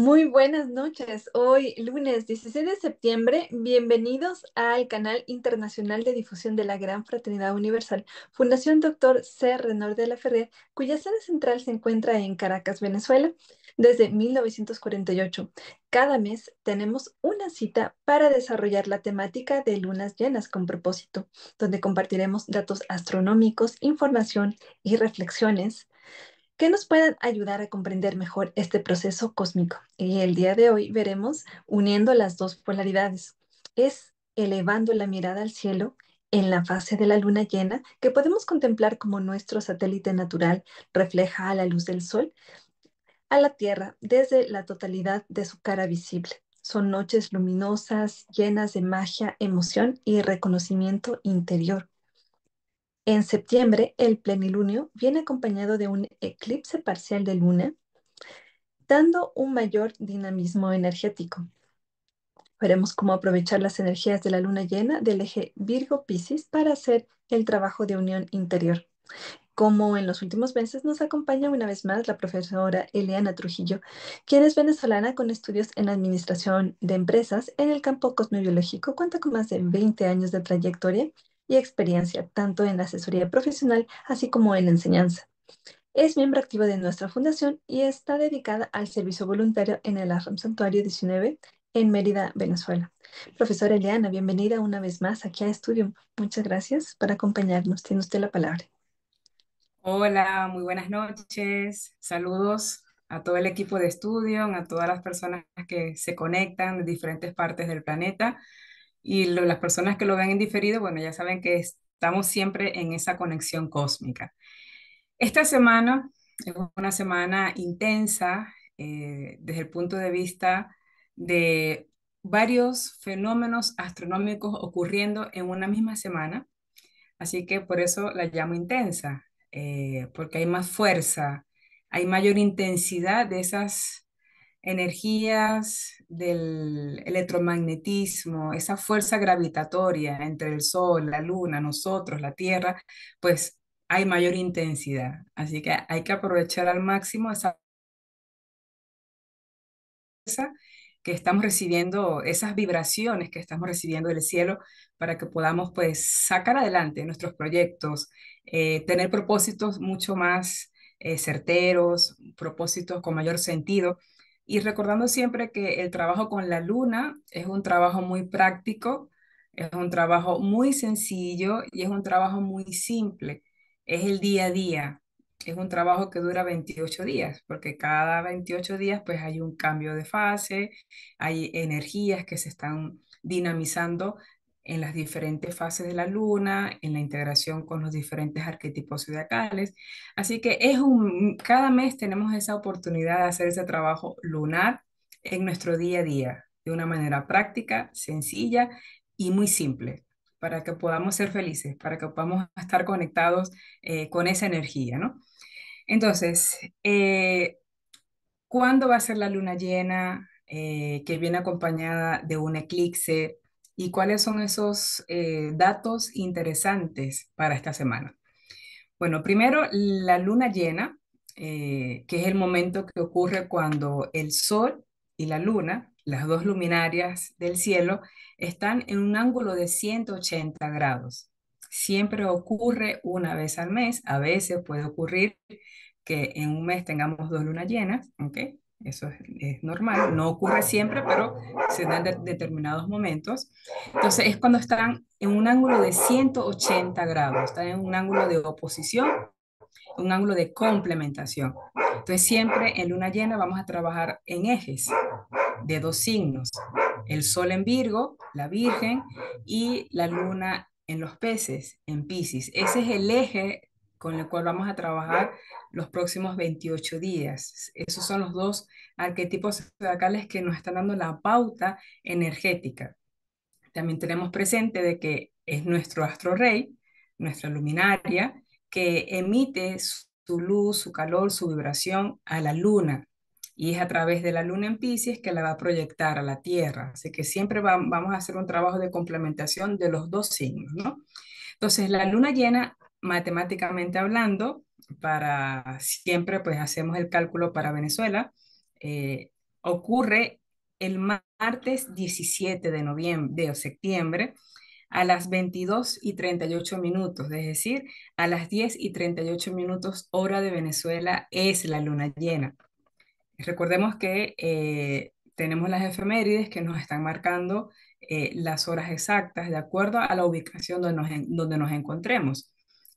Muy buenas noches. Hoy, lunes 16 de septiembre, bienvenidos al canal internacional de difusión de la Gran Fraternidad Universal, Fundación Dr. C. Renor de la Ferrer, cuya sede central se encuentra en Caracas, Venezuela, desde 1948. Cada mes tenemos una cita para desarrollar la temática de lunas llenas con propósito, donde compartiremos datos astronómicos, información y reflexiones que nos puedan ayudar a comprender mejor este proceso cósmico. Y el día de hoy veremos uniendo las dos polaridades. Es elevando la mirada al cielo en la fase de la luna llena que podemos contemplar como nuestro satélite natural refleja a la luz del sol a la Tierra desde la totalidad de su cara visible. Son noches luminosas, llenas de magia, emoción y reconocimiento interior. En septiembre, el plenilunio viene acompañado de un eclipse parcial de luna, dando un mayor dinamismo energético. Veremos cómo aprovechar las energías de la luna llena del eje Virgo-Piscis para hacer el trabajo de unión interior. Como en los últimos meses nos acompaña una vez más la profesora Eliana Trujillo, quien es venezolana con estudios en administración de empresas en el campo cosmobiológico, cuenta con más de 20 años de trayectoria y experiencia, tanto en la asesoría profesional así como en la enseñanza. Es miembro activo de nuestra fundación y está dedicada al servicio voluntario en el Arram Santuario 19 en Mérida, Venezuela. Profesora Eliana, bienvenida una vez más aquí a Estudio. Muchas gracias por acompañarnos. Tiene usted la palabra. Hola, muy buenas noches. Saludos a todo el equipo de estudio, a todas las personas que se conectan de diferentes partes del planeta. Y las personas que lo ven en diferido, bueno, ya saben que estamos siempre en esa conexión cósmica. Esta semana es una semana intensa eh, desde el punto de vista de varios fenómenos astronómicos ocurriendo en una misma semana. Así que por eso la llamo intensa, eh, porque hay más fuerza, hay mayor intensidad de esas energías del electromagnetismo, esa fuerza gravitatoria entre el Sol, la Luna, nosotros, la Tierra, pues hay mayor intensidad. Así que hay que aprovechar al máximo esa fuerza que estamos recibiendo, esas vibraciones que estamos recibiendo del cielo para que podamos pues sacar adelante nuestros proyectos, eh, tener propósitos mucho más eh, certeros, propósitos con mayor sentido y recordando siempre que el trabajo con la luna es un trabajo muy práctico, es un trabajo muy sencillo y es un trabajo muy simple. Es el día a día, es un trabajo que dura 28 días, porque cada 28 días pues hay un cambio de fase, hay energías que se están dinamizando en las diferentes fases de la luna, en la integración con los diferentes arquetipos zodiacales. Así que es un, cada mes tenemos esa oportunidad de hacer ese trabajo lunar en nuestro día a día, de una manera práctica, sencilla y muy simple, para que podamos ser felices, para que podamos estar conectados eh, con esa energía, Entonces, eh, ¿cuándo va a ser la luna llena? Eh, que viene acompañada de un eclipse, y cuáles son esos eh, datos interesantes para esta semana. Bueno, primero la luna llena, eh, que es el momento que ocurre cuando el sol y la luna, las dos luminarias del cielo, están en un ángulo de 180 grados. Siempre ocurre una vez al mes, a veces puede ocurrir que en un mes tengamos dos lunas llenas, ¿ok? Eso es, normal, no ocurre siempre, pero se dan determinados momentos. Entonces es cuando están en un ángulo de 180 grados, están en un ángulo de oposición, un ángulo de complementación. Entonces siempre en luna llena vamos a trabajar en ejes de dos signos, el sol en Virgo, la Virgen, y la luna en los peces, en Pisces. Ese es el eje con el cual vamos a trabajar los próximos 28 días. Esos son los dos arquetipos zodiacales que nos están dando la pauta energética. También tenemos presente de que es nuestro astro rey, nuestra luminaria, que emite su luz, su calor, su vibración a la luna. Y es a través de la luna en Pisces que la va a proyectar a la Tierra. Así que siempre vamos a hacer un trabajo de complementación de los dos signos, ¿no? Entonces, la luna llena matemáticamente hablando, para siempre pues hacemos el cálculo para Venezuela, eh, ocurre el martes 17 de noviembre de septiembre a las 22 y 38 minutos, es decir, a las 10 y 38 minutos hora de Venezuela es la luna llena. Recordemos que eh, tenemos las efemérides que nos están marcando eh, las horas exactas de acuerdo a la ubicación donde nos encontremos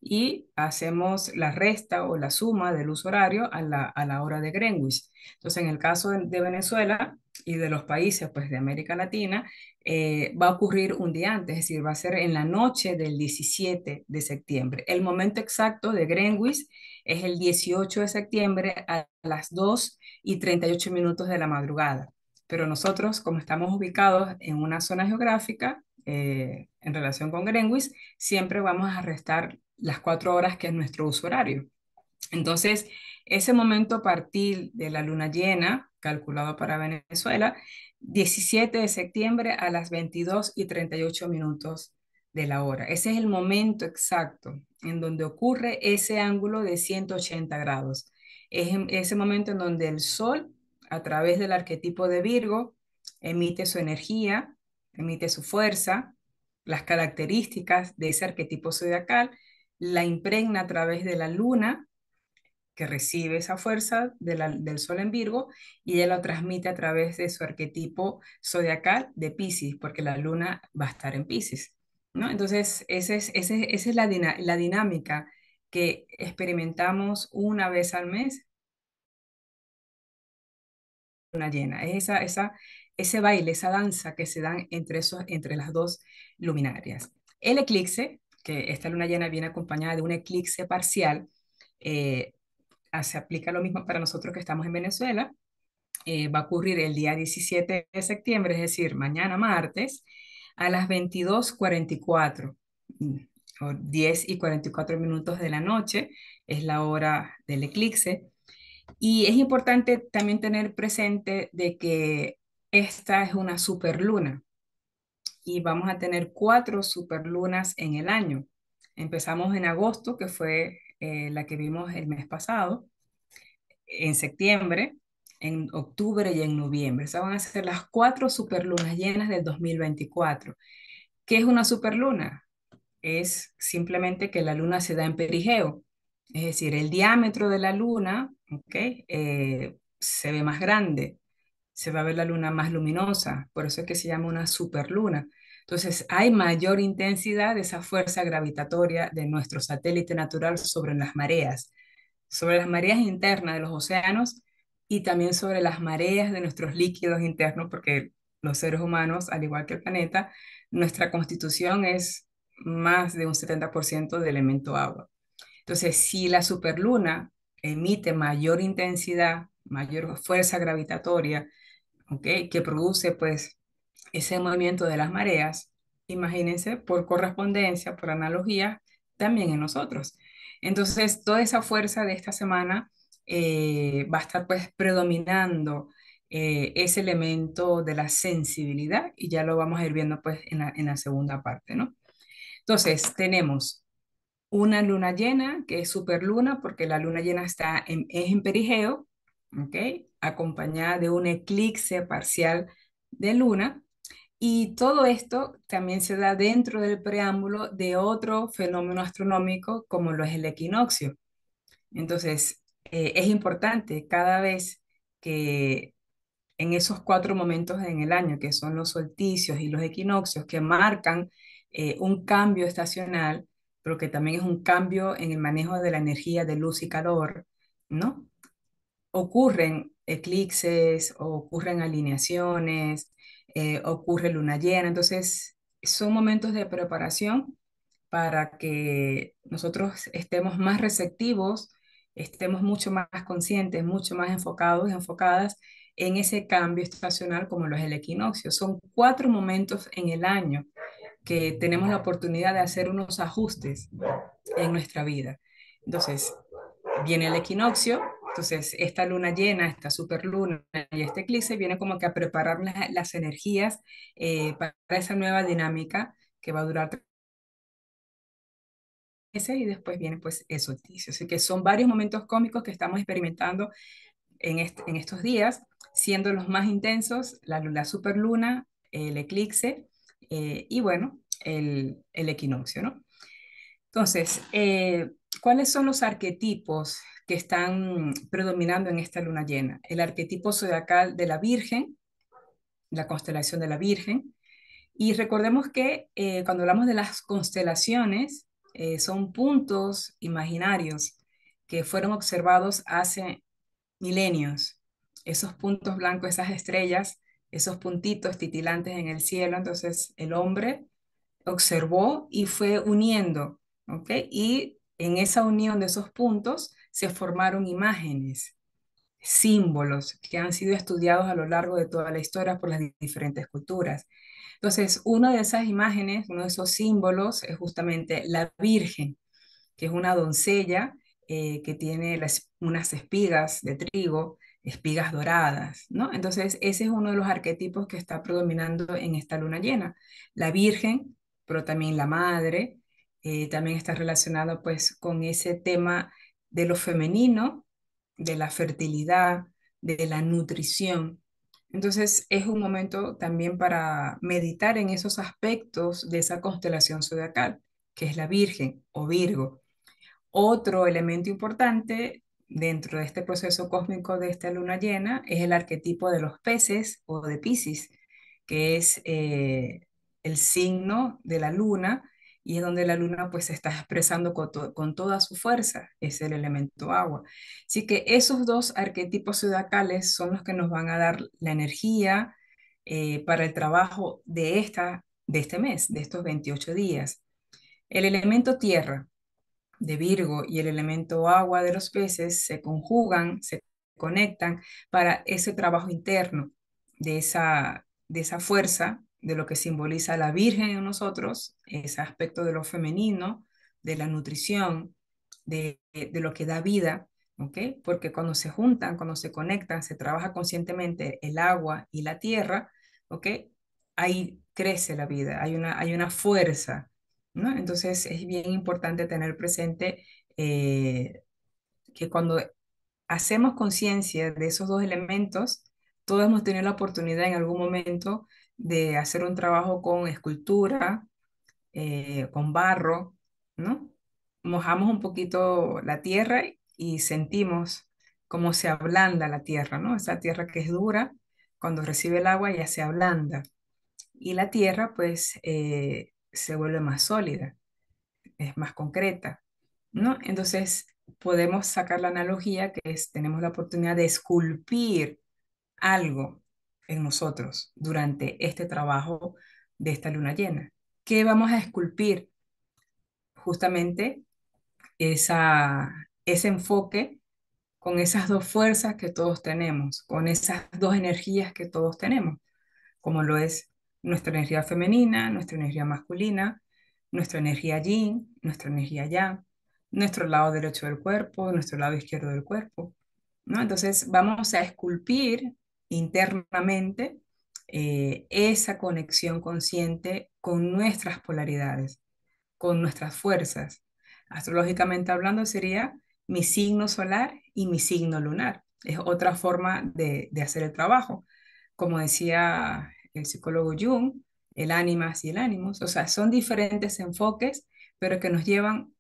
y hacemos la resta o la suma del uso horario a la, hora de Greenwich. Entonces, en el caso de, Venezuela y de los países pues, de América Latina, eh, va a ocurrir un día antes, es decir, va a ser en la noche del 17 de septiembre. El momento exacto de Greenwich es el 18 de septiembre a las 2 y 38 minutos de la madrugada. Pero nosotros, como estamos ubicados en una zona geográfica, eh, en relación con Greenwich, siempre vamos a restar las cuatro horas que es nuestro uso horario. Entonces, ese momento a partir de la luna llena, calculado para Venezuela, 17 de septiembre a las 22 y 38 minutos de la hora. Ese es el momento exacto en donde ocurre ese ángulo de 180 grados. Es ese momento en donde el Sol, a través del arquetipo de Virgo, emite su energía, emite su fuerza, las características de ese arquetipo zodiacal la impregna a través de la luna, que recibe esa fuerza del sol en Virgo, y ella lo transmite a través de su arquetipo zodiacal de Pisces, porque la luna va a estar en Pisces. ¿no? Entonces, esa es, la, dinámica que experimentamos una vez al mes. una llena, es esa, esa, ese baile, esa danza que se dan entre, esos, entre las dos luminarias. El eclipse que esta luna llena viene acompañada de un eclipse parcial, eh, ah, se aplica lo mismo para nosotros que estamos en Venezuela. Eh, va a ocurrir el día 17 de septiembre, es decir, mañana martes, a las 22.44 mm, o 10 y 44 minutos de la noche, es la hora del eclipse. Y es importante también tener presente de que esta es una superluna y vamos a tener cuatro superlunas en el año. Empezamos en agosto, que fue eh, la que vimos el mes pasado, en septiembre, en octubre y en noviembre. se Esas van a ser las cuatro superlunas llenas del 2024. ¿Qué es una superluna? Es simplemente que la luna se da en perigeo, es decir, el diámetro de la luna okay, eh, se ve más grande se va a ver la luna más luminosa, por eso es que se llama una superluna. Entonces, hay mayor intensidad de esa fuerza gravitatoria de nuestro satélite natural sobre las mareas, sobre las mareas internas de los océanos y también sobre las mareas de nuestros líquidos internos, porque los seres humanos, al igual que el planeta, nuestra constitución es más de un 70% de elemento agua. Entonces, si la superluna emite mayor intensidad, mayor fuerza gravitatoria ¿okay? que produce pues ese movimiento de las mareas, imagínense, por correspondencia, por analogía, también en nosotros. Entonces, toda esa fuerza de esta semana eh, va a estar pues predominando eh, ese elemento de la sensibilidad y ya lo vamos a ir viendo pues en la, segunda parte, ¿no? Entonces, tenemos una luna llena, que es superluna, porque la luna llena está es en perigeo, ¿ok? acompañada de un eclipse parcial de luna. Y todo esto también se da dentro del preámbulo de otro fenómeno astronómico como lo es el equinoccio. Entonces, eh, es importante cada vez que en esos cuatro momentos en el año, que son los solsticios y los equinoccios, que marcan eh, un cambio estacional, pero que también es un cambio en el manejo de la energía de luz y calor, ¿no? Ocurren eclipses ocurren alineaciones, eh, ocurre luna llena. Entonces, son momentos de preparación para que nosotros estemos más receptivos, estemos mucho más conscientes, mucho más enfocados, y enfocadas en ese cambio estacional como lo es el equinoccio. Son cuatro momentos en el año que tenemos la oportunidad de hacer unos ajustes en nuestra vida. Entonces, viene el equinoccio, entonces, esta luna llena, esta superluna y este eclipse viene como que a preparar las, energías eh, para esa nueva dinámica que va a durar tres meses y después viene pues eso. Así que son varios momentos cómicos que estamos experimentando en, estos días, siendo los más intensos la, luna superluna, el eclipse eh, y bueno, el, el, equinoccio, Entonces, eh, ¿cuáles son los arquetipos que están predominando en esta luna llena. El arquetipo zodiacal de la Virgen, la constelación de la Virgen. Y recordemos que eh, cuando hablamos de las constelaciones, eh, son puntos imaginarios que fueron observados hace milenios. Esos puntos blancos, esas estrellas, esos puntitos titilantes en el cielo. Entonces el hombre observó y fue uniendo, Y en esa unión de esos puntos se formaron imágenes, símbolos que han sido estudiados a lo largo de toda la historia por las diferentes culturas. Entonces, una de esas imágenes, uno de esos símbolos es justamente la Virgen, que es una doncella eh, que tiene unas espigas de trigo, espigas doradas, ¿no? Entonces, ese es uno de los arquetipos que está predominando en esta luna llena. La Virgen, pero también la Madre, eh, también está relacionado pues con ese tema de lo femenino, de la fertilidad, de la nutrición. Entonces es un momento también para meditar en esos aspectos de esa constelación zodiacal, que es la Virgen o Virgo. Otro elemento importante dentro de este proceso cósmico de esta luna llena es el arquetipo de los peces o de Pisces, que es eh, el signo de la luna y es donde la luna pues se está expresando con, toda su fuerza, es el elemento agua. Así que esos dos arquetipos zodiacales son los que nos van a dar la energía eh, para el trabajo de, esta, de este mes, de estos 28 días. El elemento tierra de Virgo y el elemento agua de los peces se conjugan, se conectan para ese trabajo interno de esa, de esa fuerza de lo que simboliza la Virgen en nosotros, ese aspecto de lo femenino, de la nutrición, de, lo que da vida, ¿ok? porque cuando se juntan, cuando se conectan, se trabaja conscientemente el agua y la tierra, ¿ok? ahí crece la vida, hay una, hay una fuerza. ¿no? Entonces es bien importante tener presente eh, que cuando hacemos conciencia de esos dos elementos, todos hemos tenido la oportunidad en algún momento de hacer un trabajo con escultura, eh, con barro, ¿no? Mojamos un poquito la tierra y sentimos cómo se ablanda la tierra, ¿no? Esa tierra que es dura, cuando recibe el agua ya se ablanda y la tierra pues eh, se vuelve más sólida, es más concreta, ¿no? Entonces podemos sacar la analogía que es, tenemos la oportunidad de esculpir algo en nosotros durante este trabajo de esta luna llena. ¿Qué vamos a esculpir? Justamente esa, ese enfoque con esas dos fuerzas que todos tenemos, con esas dos energías que todos tenemos, como lo es nuestra energía femenina, nuestra energía masculina, nuestra energía yin, nuestra energía yang, nuestro lado derecho del cuerpo, nuestro lado izquierdo del cuerpo. ¿no? Entonces vamos a esculpir internamente eh, esa conexión consciente con nuestras polaridades, con nuestras fuerzas. Astrológicamente hablando sería mi signo solar y mi signo lunar. Es otra forma de, de hacer el trabajo. Como decía el psicólogo Jung, el ánimas y el ánimos, o sea, son diferentes enfoques, pero que nos llevan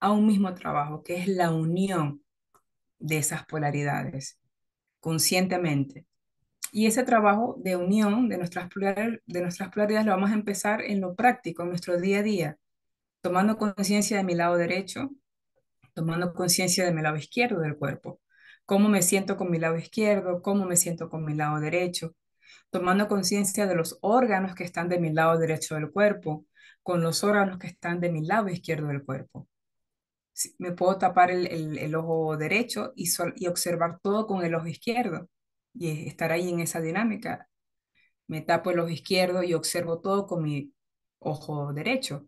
a un mismo trabajo, que es la unión de esas polaridades, conscientemente. Y ese trabajo de unión de nuestras, de nuestras pláticas lo vamos a empezar en lo práctico, en nuestro día a día, tomando conciencia de mi lado derecho, tomando conciencia de mi lado izquierdo del cuerpo, cómo me siento con mi lado izquierdo, cómo me siento con mi lado derecho, tomando conciencia de los órganos que están de mi lado derecho del cuerpo, con los órganos que están de mi lado izquierdo del cuerpo. Me puedo tapar el, ojo derecho y, y observar todo con el ojo izquierdo y estar ahí en esa dinámica. Me tapo el ojo izquierdo y observo todo con mi ojo derecho.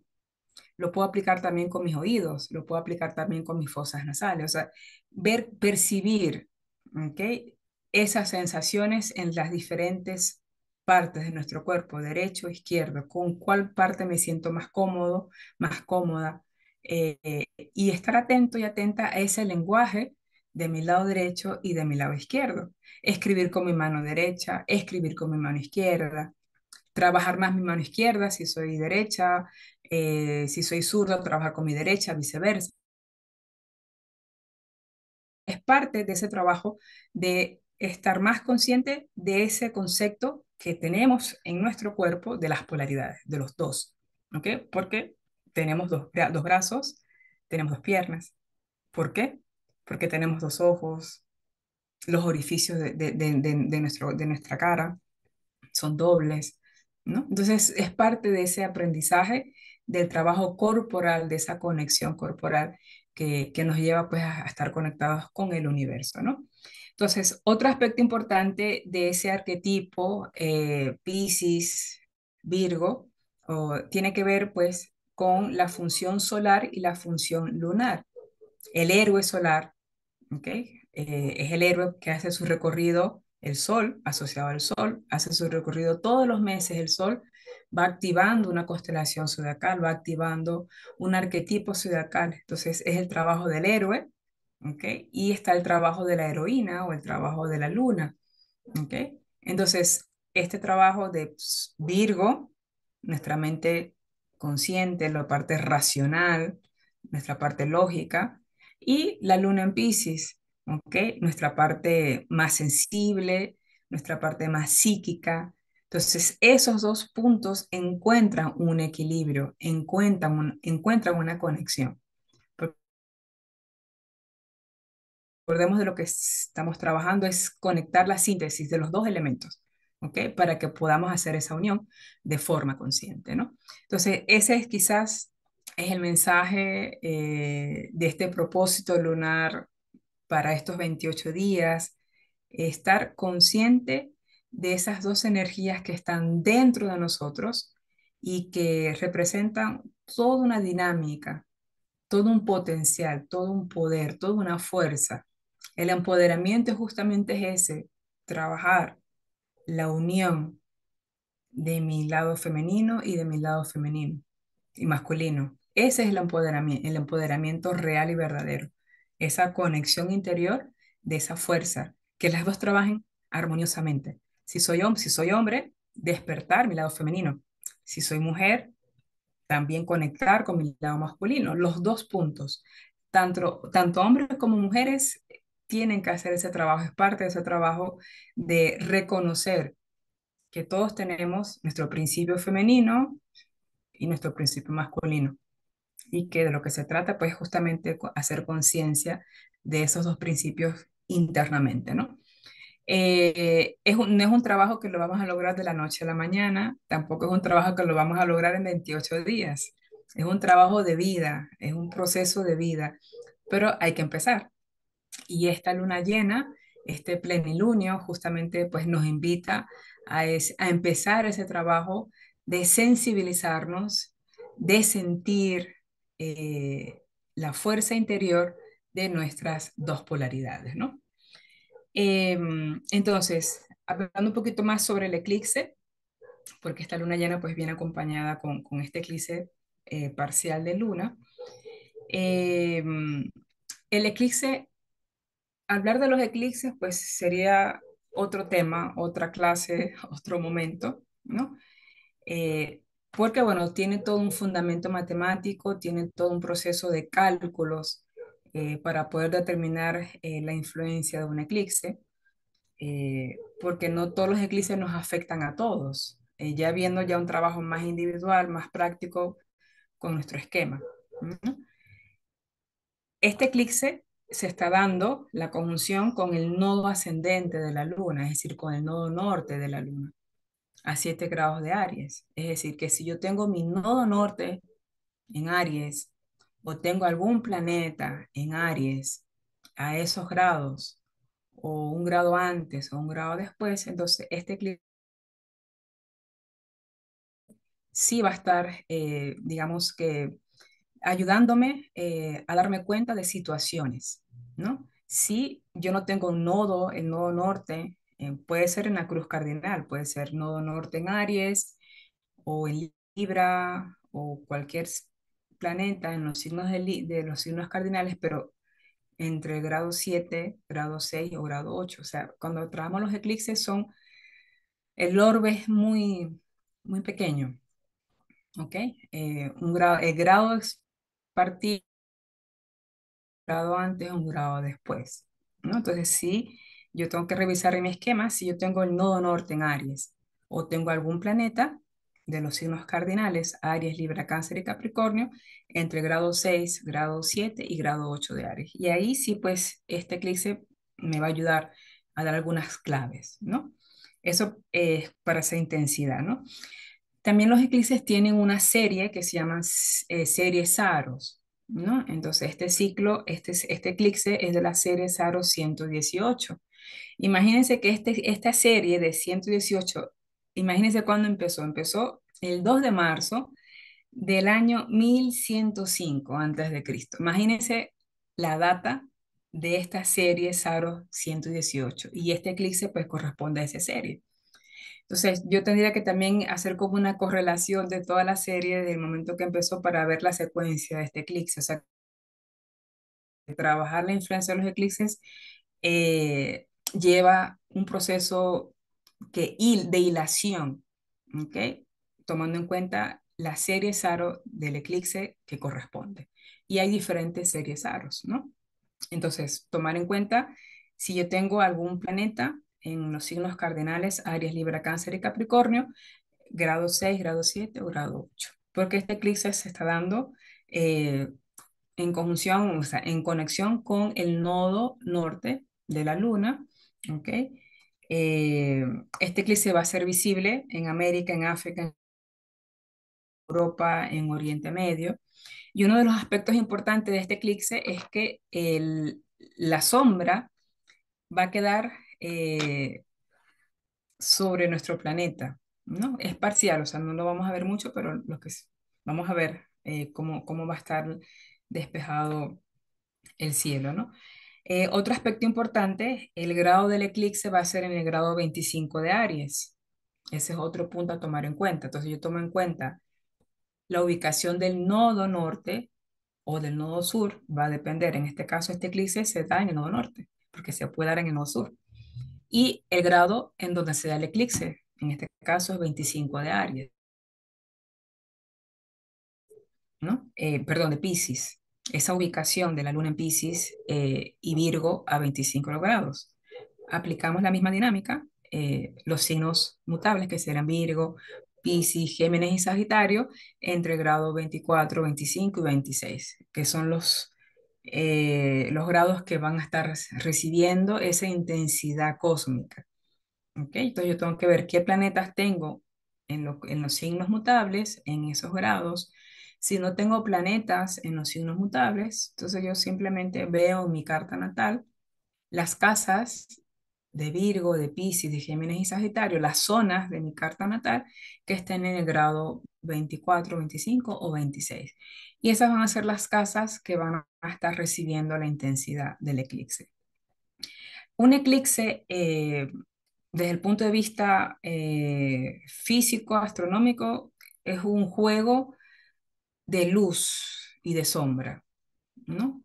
Lo puedo aplicar también con mis oídos, lo puedo aplicar también con mis fosas nasales, o sea, ver, percibir esas sensaciones en las diferentes partes de nuestro cuerpo, derecho, izquierdo, con cuál parte me siento más cómodo, más cómoda, eh, y estar atento y atenta a ese lenguaje de mi lado derecho y de mi lado izquierdo. Escribir con mi mano derecha, escribir con mi mano izquierda, trabajar más mi mano izquierda si soy derecha, eh, si soy zurdo, trabajar con mi derecha, viceversa. Es parte de ese trabajo de estar más consciente de ese concepto que tenemos en nuestro cuerpo de las polaridades, de los dos, ¿ok? Porque tenemos dos, dos brazos, tenemos dos piernas. ¿Por qué? porque tenemos dos ojos, los orificios de, nuestro, de nuestra cara son dobles, ¿no? Entonces es parte de ese aprendizaje del trabajo corporal, de esa conexión corporal que, nos lleva pues a, estar conectados con el universo, ¿no? Entonces, otro aspecto importante de ese arquetipo, eh, Pisces, Virgo, tiene que ver pues con la función solar y la función lunar. El héroe solar eh, es el héroe que hace su recorrido, el sol, asociado al sol, hace su recorrido todos los meses, el sol va activando una constelación zodiacal, va activando un arquetipo zodiacal. Entonces es el trabajo del héroe, Y está el trabajo de la heroína o el trabajo de la luna, Entonces, este trabajo de Virgo, nuestra mente consciente, la parte racional, nuestra parte lógica, y la luna en Pisces, ¿ok? Nuestra parte más sensible, nuestra parte más psíquica. Entonces, esos dos puntos encuentran un equilibrio, encuentran, encuentran una conexión. Recordemos de lo que estamos trabajando es conectar la síntesis de los dos elementos, ¿ok? Para que podamos hacer esa unión de forma consciente, ¿no? Entonces, ese es quizás es el mensaje eh, de este propósito lunar para estos 28 días, estar consciente de esas dos energías que están dentro de nosotros y que representan toda una dinámica, todo un potencial, todo un poder, toda una fuerza. El empoderamiento justamente es ese, trabajar la unión de mi lado femenino y de mi lado femenino y masculino. Ese es el empoderamiento, el empoderamiento real y verdadero, esa conexión interior de esa fuerza, que las dos trabajen armoniosamente. Si soy, si soy hombre, despertar mi lado femenino. Si soy mujer, también conectar con mi lado masculino. Los dos puntos. Tanto, tanto hombres como mujeres tienen que hacer ese trabajo. Es parte de ese trabajo de reconocer que todos tenemos nuestro principio femenino y nuestro principio masculino y que de lo que se trata pues justamente hacer conciencia de esos dos principios internamente, ¿no? Eh, es un, no es un trabajo que lo vamos a lograr de la noche a la mañana, tampoco es un trabajo que lo vamos a lograr en 28 días, es un trabajo de vida, es un proceso de vida, pero hay que empezar. Y esta luna llena, este plenilunio, justamente pues nos invita a, a empezar ese trabajo de sensibilizarnos, de sentir, eh, la fuerza interior de nuestras dos polaridades, ¿no? Em, entonces, hablando un poquito más sobre el eclipse, porque esta luna llena pues viene acompañada con, este eclipse eh, parcial de luna. Em, el eclipse, hablar de los eclipses pues sería otro tema, otra clase, otro momento, ¿no? Eh, porque bueno, tiene todo un fundamento matemático, tiene todo un proceso de cálculos eh, para poder determinar eh, la influencia de un eclipse, eh, porque no todos los eclipses nos afectan a todos, ya viendo ya un trabajo más individual, más práctico con nuestro esquema. Este eclipse se está dando la conjunción con el nodo ascendente de la luna, es decir, con el nodo norte de la luna a 7 grados de Aries. Es decir, que si yo tengo mi nodo norte en Aries o tengo algún planeta en Aries a esos grados, o un grado antes o un grado después, entonces este eclipse sí va a estar, eh, digamos que, ayudándome eh, a darme cuenta de situaciones, ¿no? Si yo no tengo un nodo, el nodo norte eh, puede ser en la cruz cardinal, puede ser nodo norte en Aries o en Libra o cualquier planeta en los signos de, los signos cardinales, pero entre el grado 7, grado 6 o grado 8. O sea, cuando trabajamos los eclipses son, el orbe es muy, muy pequeño. ¿Ok? Eh, un grado, el grado es partido, grado antes, un grado después. ¿no? Entonces sí yo tengo que revisar en mi esquema si yo tengo el nodo norte en Aries o tengo algún planeta de los signos cardinales, Aries, Libra, Cáncer y Capricornio, entre grado 6, grado 7 y grado 8 de Aries. Y ahí sí, pues, este eclipse me va a ayudar a dar algunas claves, ¿no? Eso es para esa intensidad, ¿no? También los eclipses tienen una serie que se llama eh, series serie Saros, ¿no? Entonces, este ciclo, este, este eclipse es de la serie Saros 118. Imagínense que este, esta serie de 118, imagínense cuándo empezó. Empezó el 2 de marzo del año 1105 antes de Cristo. Imagínense la data de esta serie Saros 118 y este eclipse pues corresponde a esa serie. Entonces, yo tendría que también hacer como una correlación de toda la serie desde el momento que empezó para ver la secuencia de este eclipse. O sea, trabajar la influencia de los eclipses eh, lleva un proceso que, de hilación, ¿okay? tomando en cuenta la serie SARO del eclipse que corresponde. Y hay diferentes series aros, ¿no? Entonces, tomar en cuenta si yo tengo algún planeta en los signos cardinales Aries, Libra, Cáncer y Capricornio, grado 6, grado 7 o grado 8. Porque este eclipse se está dando eh, en conjunción, en conexión con el nodo norte de la Luna, ¿okay? Eh, este eclipse va a ser visible en América, en África, en Europa, en Oriente Medio. Y uno de los aspectos importantes de este eclipse es que la sombra va a quedar eh, sobre nuestro planeta. ¿no? Es parcial, o sea, no lo vamos a ver mucho, pero lo que vamos a ver eh, cómo, cómo va a estar despejado el cielo. ¿no? Eh, otro aspecto importante, el grado del eclipse va a ser en el grado 25 de Aries. Ese es otro punto a tomar en cuenta. Entonces yo tomo en cuenta la ubicación del nodo norte o del nodo sur, va a depender. En este caso este eclipse se da en el nodo norte, porque se puede dar en el nodo sur. Y el grado en donde se da el eclipse, en este caso es 25 de Aries. ¿no? Eh, perdón, de Pisces esa ubicación de la luna en Pisces eh, y Virgo a 25 grados. Aplicamos la misma dinámica, eh, los signos mutables que serán Virgo, Pisces, Géminis y Sagitario entre grados 24, 25 y 26, que son los, eh, los grados que van a estar recibiendo esa intensidad cósmica. ¿Okay? Entonces yo tengo que ver qué planetas tengo en los signos mutables, en esos grados, si no tengo planetas en los signos mutables, entonces yo simplemente veo en mi carta natal, las casas de Virgo, de Pisces, de Géminis y Sagitario, las zonas de mi carta natal que estén en el grado 24, 25 o 26. Y esas van a ser las casas que van a estar recibiendo la intensidad del eclipse. Un eclipse, eh, desde el punto de vista eh, físico, astronómico, es un juego de luz y de sombra, ¿no?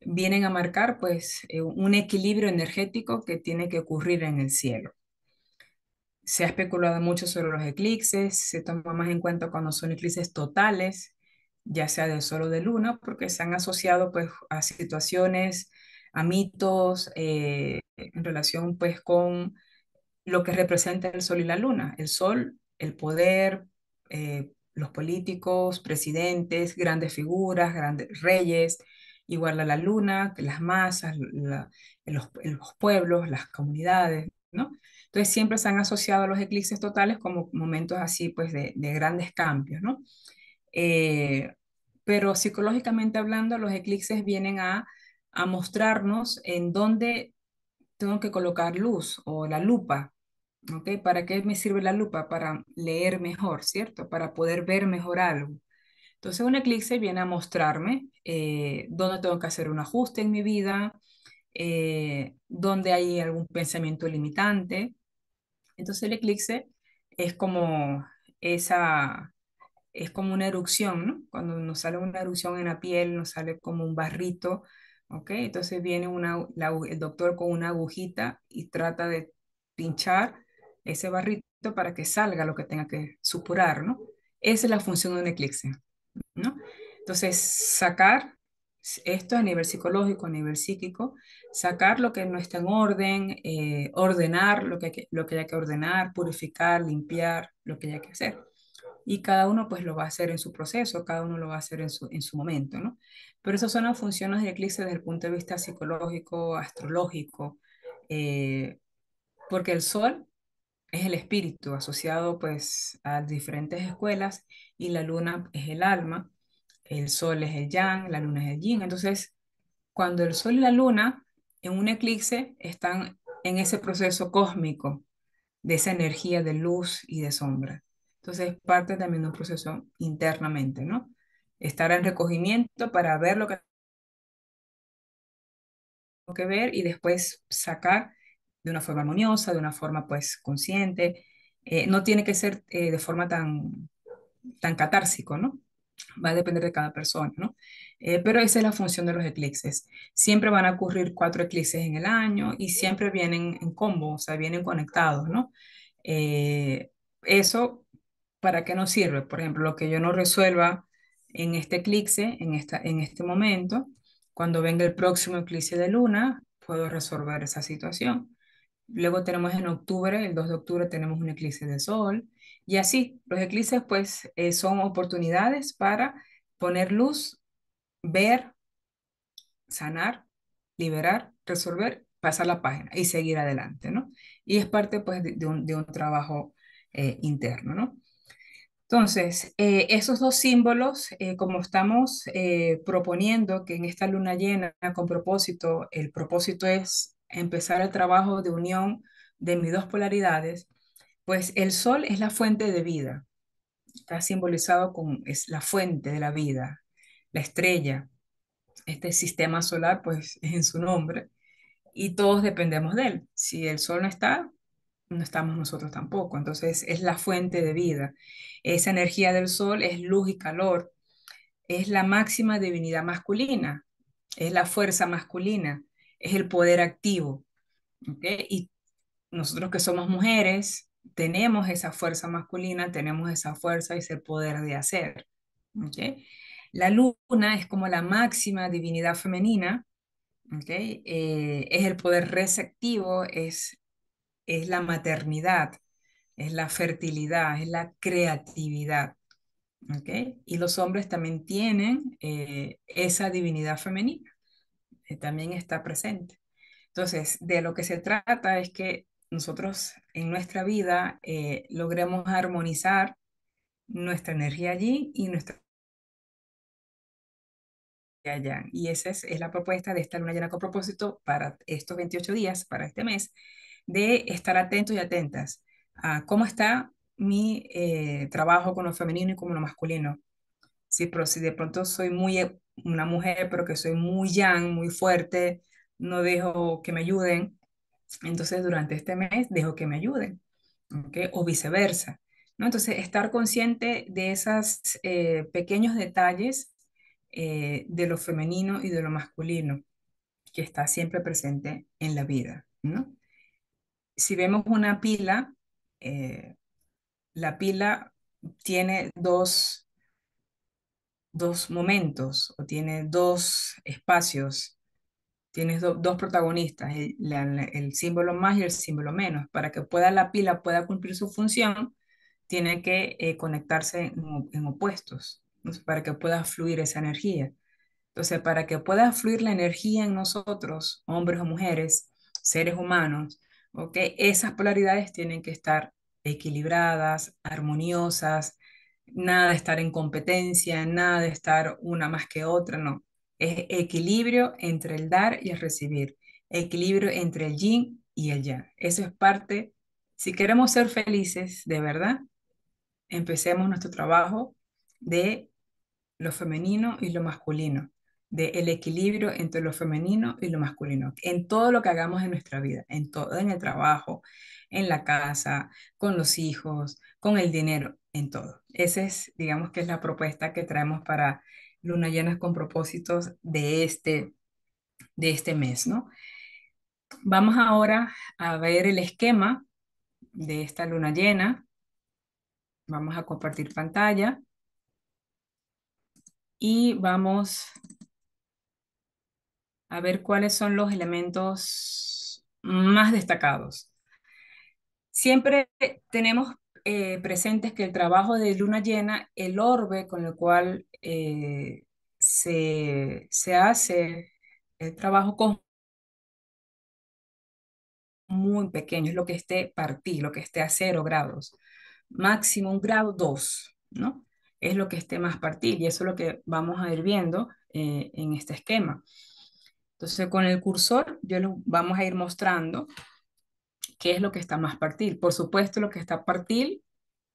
Vienen a marcar pues eh, un equilibrio energético que tiene que ocurrir en el cielo. Se ha especulado mucho sobre los eclipses, se toma más en cuenta cuando son eclipses totales, ya sea de o de luna, porque se han asociado pues a situaciones, a mitos, eh, en relación pues con lo que representa el sol y la luna, el sol, el poder, eh, los políticos, presidentes, grandes figuras, grandes reyes, igual a la luna, las masas, los, pueblos, las comunidades, ¿no? Entonces siempre se han asociado a los eclipses totales como momentos así, pues, de, grandes cambios, ¿no? Eh, pero psicológicamente hablando, los eclipses vienen a, a mostrarnos en dónde tengo que colocar luz o la lupa ¿Para qué me sirve la lupa? Para leer mejor, ¿cierto? Para poder ver mejor algo. Entonces un eclipse viene a mostrarme eh, dónde tengo que hacer un ajuste en mi vida, eh, dónde hay algún pensamiento limitante. Entonces el eclipse es como esa, es como una erupción, ¿no? Cuando nos sale una erupción en la piel, nos sale como un barrito, ¿ok? Entonces viene una, el doctor con una agujita y trata de pinchar ese barrito para que salga lo que tenga que supurar, ¿no? Esa es la función de un eclipse, ¿no? Entonces, sacar esto a nivel psicológico, a nivel psíquico, sacar lo que no está en orden, eh, ordenar lo que, lo que haya que ordenar, purificar, limpiar, lo que hay que hacer. Y cada uno pues lo va a hacer en su proceso, cada uno lo va a hacer en su, en su momento, ¿no? Pero esas son las funciones del eclipse desde el punto de vista psicológico, astrológico, eh, porque el sol es el espíritu asociado pues a diferentes escuelas y la luna es el alma, el sol es el yang, la luna es el yin. Entonces, cuando el sol y la luna en un eclipse están en ese proceso cósmico de esa energía de luz y de sombra. Entonces, es parte también de un proceso internamente, ¿no? Estar en recogimiento para ver lo que que ver y después sacar de una forma armoniosa, de una forma pues consciente. Eh, no tiene que ser eh, de forma tan, tan catársico, ¿no? Va a depender de cada persona, ¿no? Eh, pero esa es la función de los eclipses. Siempre van a ocurrir cuatro eclipses en el año y siempre vienen en combo, o sea, vienen conectados, ¿no? eso, ¿para qué nos sirve? Por ejemplo, lo que yo no resuelva en este eclipse, en, esta, en este momento, cuando venga el próximo eclipse de luna, puedo resolver esa situación. Luego tenemos en octubre, el 2 de octubre tenemos un eclipse de sol. Y así, los eclipses pues eh, son oportunidades para poner luz, ver, sanar, liberar, resolver, pasar la página y seguir adelante, ¿no? Y es parte pues de, un, trabajo eh, interno, ¿no? Entonces, eh, esos dos símbolos, como estamos proponiendo que en esta luna llena con propósito, el propósito es empezar el trabajo de unión de mis dos polaridades, pues el sol es la fuente de vida, está simbolizado con es la fuente de la vida, la estrella, este sistema solar, pues en su nombre, y todos dependemos de él. Si el sol no está, no estamos nosotros tampoco. Entonces es la fuente de vida. Esa energía del sol es luz y calor. Es la máxima divinidad masculina. Es la fuerza masculina es el poder activo. Y nosotros que somos mujeres, tenemos esa fuerza masculina, tenemos esa fuerza y ese poder de hacer. La luna es como la máxima divinidad femenina, eh, es el poder receptivo, es, es la maternidad, es la fertilidad, es la creatividad. Y los hombres también tienen eh, esa divinidad femenina. Eh, también está presente. Entonces, de lo que se trata es que nosotros en nuestra vida eh, logremos armonizar nuestra energía allí y nuestra allá. Y esa es, la propuesta de esta luna llena con propósito para estos 28 días, para este mes, de estar atentos y atentas a cómo está mi eh, trabajo con lo femenino y con lo masculino. Si, pero si de pronto soy muy una mujer, pero que soy muy yang, muy fuerte, no dejo que me ayuden. Entonces, durante este mes, dejo que me ayuden, o viceversa. ¿no? Entonces, estar consciente de esos eh, pequeños detalles eh, de lo femenino y de lo masculino que está siempre presente en la vida. ¿no? Si vemos una pila, eh, la pila tiene dos dos momentos o tiene dos espacios, tienes dos protagonistas, el, símbolo más y el símbolo menos. Para que pueda la pila pueda cumplir su función, tiene que eh, conectarse en, opuestos, para que pueda fluir esa energía. Entonces, para que pueda fluir la energía en nosotros, hombres o mujeres, seres humanos, ¿okay? esas polaridades tienen que estar equilibradas, armoniosas, nada de estar en competencia, nada de estar una más que otra, no. Es equilibrio entre el dar y el recibir, equilibrio entre el yin y el yang. Eso es parte, si queremos ser felices de verdad, empecemos nuestro trabajo de lo femenino y lo masculino, De el equilibrio entre lo femenino y lo masculino, en todo lo que hagamos en nuestra vida, en todo, en el trabajo, en la casa, con los hijos, con el dinero, en todo. Esa es, digamos que es la propuesta que traemos para Luna llena con propósitos de este, de este mes, ¿no? Vamos ahora a ver el esquema de esta luna llena. Vamos a compartir pantalla. Y vamos a ver cuáles son los elementos más destacados. Siempre tenemos eh, presentes que el trabajo de luna llena, el orbe con el cual eh, se, hace el trabajo con muy pequeño, es lo que esté partido, lo que esté a cero grados, máximo un grado 2, ¿no? Es lo que esté más partir y eso es lo que vamos a ir viendo eh, en este esquema. Entonces, con el cursor, yo lo vamos a ir mostrando qué es lo que está más partil. Por supuesto, lo que está partil,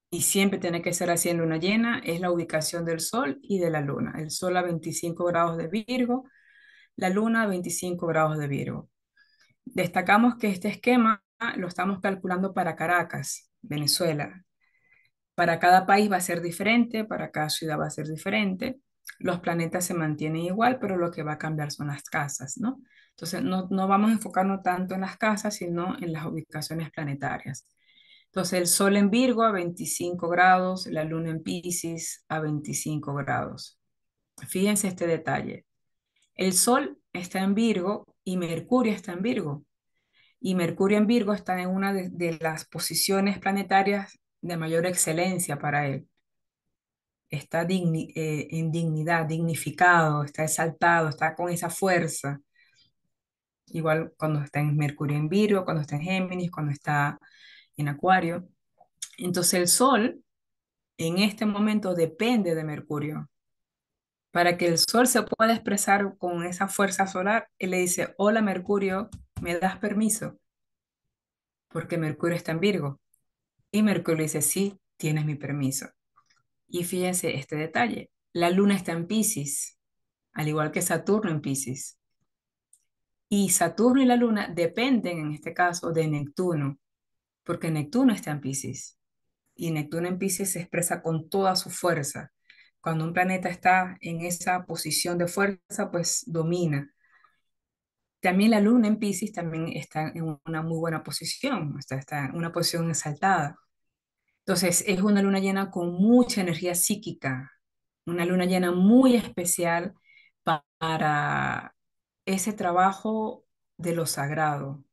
y siempre tiene que ser así en luna llena, es la ubicación del Sol y de la Luna. El Sol a 25 grados de Virgo, la Luna a 25 grados de Virgo. Destacamos que este esquema lo estamos calculando para Caracas, Venezuela. Para cada país va a ser diferente, para cada ciudad va a ser diferente. Los planetas se mantienen igual, pero lo que va a cambiar son las casas, ¿no? Entonces, no, no vamos a enfocarnos tanto en las casas, sino en las ubicaciones planetarias. Entonces, el Sol en Virgo a 25 grados, la Luna en Pisces a 25 grados. Fíjense este detalle. El Sol está en Virgo y Mercurio está en Virgo. Y Mercurio en Virgo está en una de, las posiciones planetarias de mayor excelencia para él. Está eh, en dignidad, dignificado, está exaltado, está con esa fuerza igual cuando está en Mercurio en Virgo, cuando está en Géminis, cuando está en Acuario. Entonces el Sol en este momento depende de Mercurio. Para que el Sol se pueda expresar con esa fuerza solar, él le dice, hola Mercurio, ¿me das permiso? Porque Mercurio está en Virgo. Y Mercurio le dice, sí, tienes mi permiso. Y fíjense este detalle, la luna está en Pisces, al igual que Saturno en Pisces. Y Saturno y la Luna dependen, en este caso, de Neptuno, porque Neptuno está en Pisces. Y Neptuno en Pisces se expresa con toda su fuerza. Cuando un planeta está en esa posición de fuerza, pues domina. También la Luna en Pisces también está en una muy buena posición, está, está en una posición exaltada. Entonces, es una luna llena con mucha energía psíquica, una luna llena muy especial para ese trabajo de lo sagrado,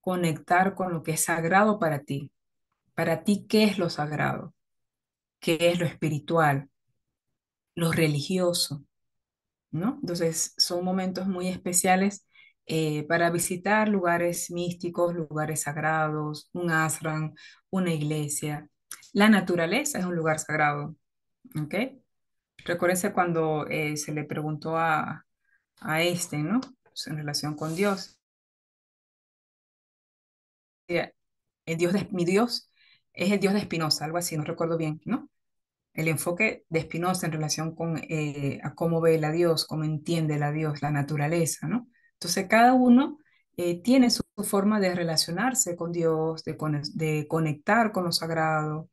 conectar con lo que es sagrado para ti. Para ti, ¿qué es lo sagrado? ¿Qué es lo espiritual? Lo religioso, ¿no? Entonces, son momentos muy especiales eh, para visitar lugares místicos, lugares sagrados, un asran, una iglesia. La naturaleza es un lugar sagrado, ¿ok? Recuérdense cuando eh, se le preguntó a, a este, ¿no? Pues, en relación con Dios. El Dios de, mi Dios es el Dios de Espinosa, algo así, no recuerdo bien, ¿no? El enfoque de Espinosa en relación con eh, a cómo ve la Dios, cómo entiende la Dios, la naturaleza, ¿no? Entonces cada uno eh, tiene su forma de relacionarse con Dios, de, de conectar con lo sagrado,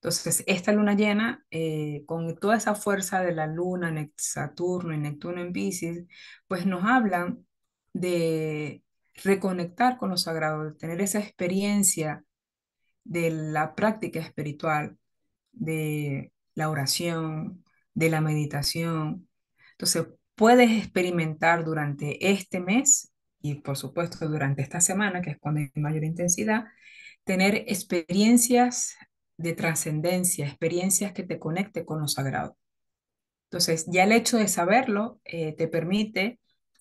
entonces, esta luna llena, eh, con toda esa fuerza de la luna, en Saturno y Neptuno en Pisces, pues nos hablan de reconectar con lo sagrado, de tener esa experiencia de la práctica espiritual, de la oración, de la meditación. Entonces, puedes experimentar durante este mes y por supuesto durante esta semana, que es cuando hay mayor intensidad, tener experiencias de trascendencia, experiencias que te conecte con lo sagrado. Entonces, ya el hecho de saberlo eh, te permite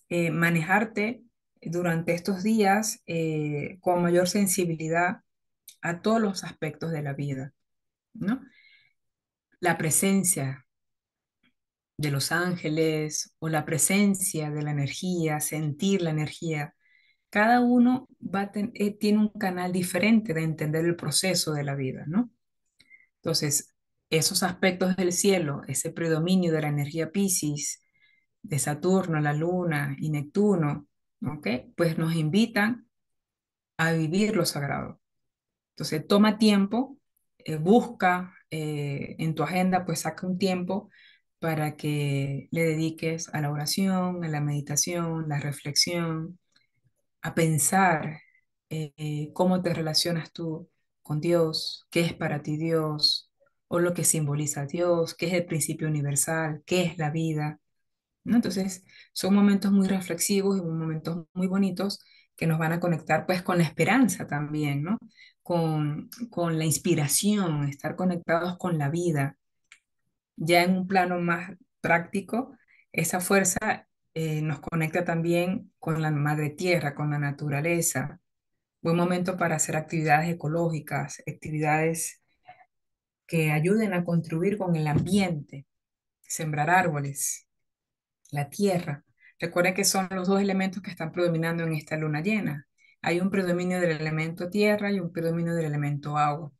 eh, manejarte durante estos días eh, con mayor sensibilidad a todos los aspectos de la vida, ¿no? La presencia de los ángeles o la presencia de la energía, sentir la energía, cada uno va tiene un canal diferente de entender el proceso de la vida, ¿no? Entonces, esos aspectos del cielo, ese predominio de la energía Pisces, de Saturno, la Luna y Neptuno, pues nos invitan a vivir lo sagrado. Entonces, toma tiempo, eh, busca eh, en tu agenda, pues saca un tiempo para que le dediques a la oración, a la meditación, la reflexión, a pensar eh, cómo te relacionas tú con Dios, qué es para ti Dios, o lo que simboliza Dios, qué es el principio universal, qué es la vida. ¿no? Entonces, son momentos muy reflexivos y momentos muy bonitos que nos van a conectar pues con la esperanza también, ¿no? Con, con la inspiración, estar conectados con la vida. Ya en un plano más práctico, esa fuerza eh, nos conecta también con la madre tierra, con la naturaleza, buen momento para hacer actividades ecológicas, actividades que ayuden a contribuir con el ambiente, sembrar árboles, la tierra. Recuerden que son los dos elementos que están predominando en esta luna llena. Hay un predominio del elemento tierra y un predominio del elemento agua.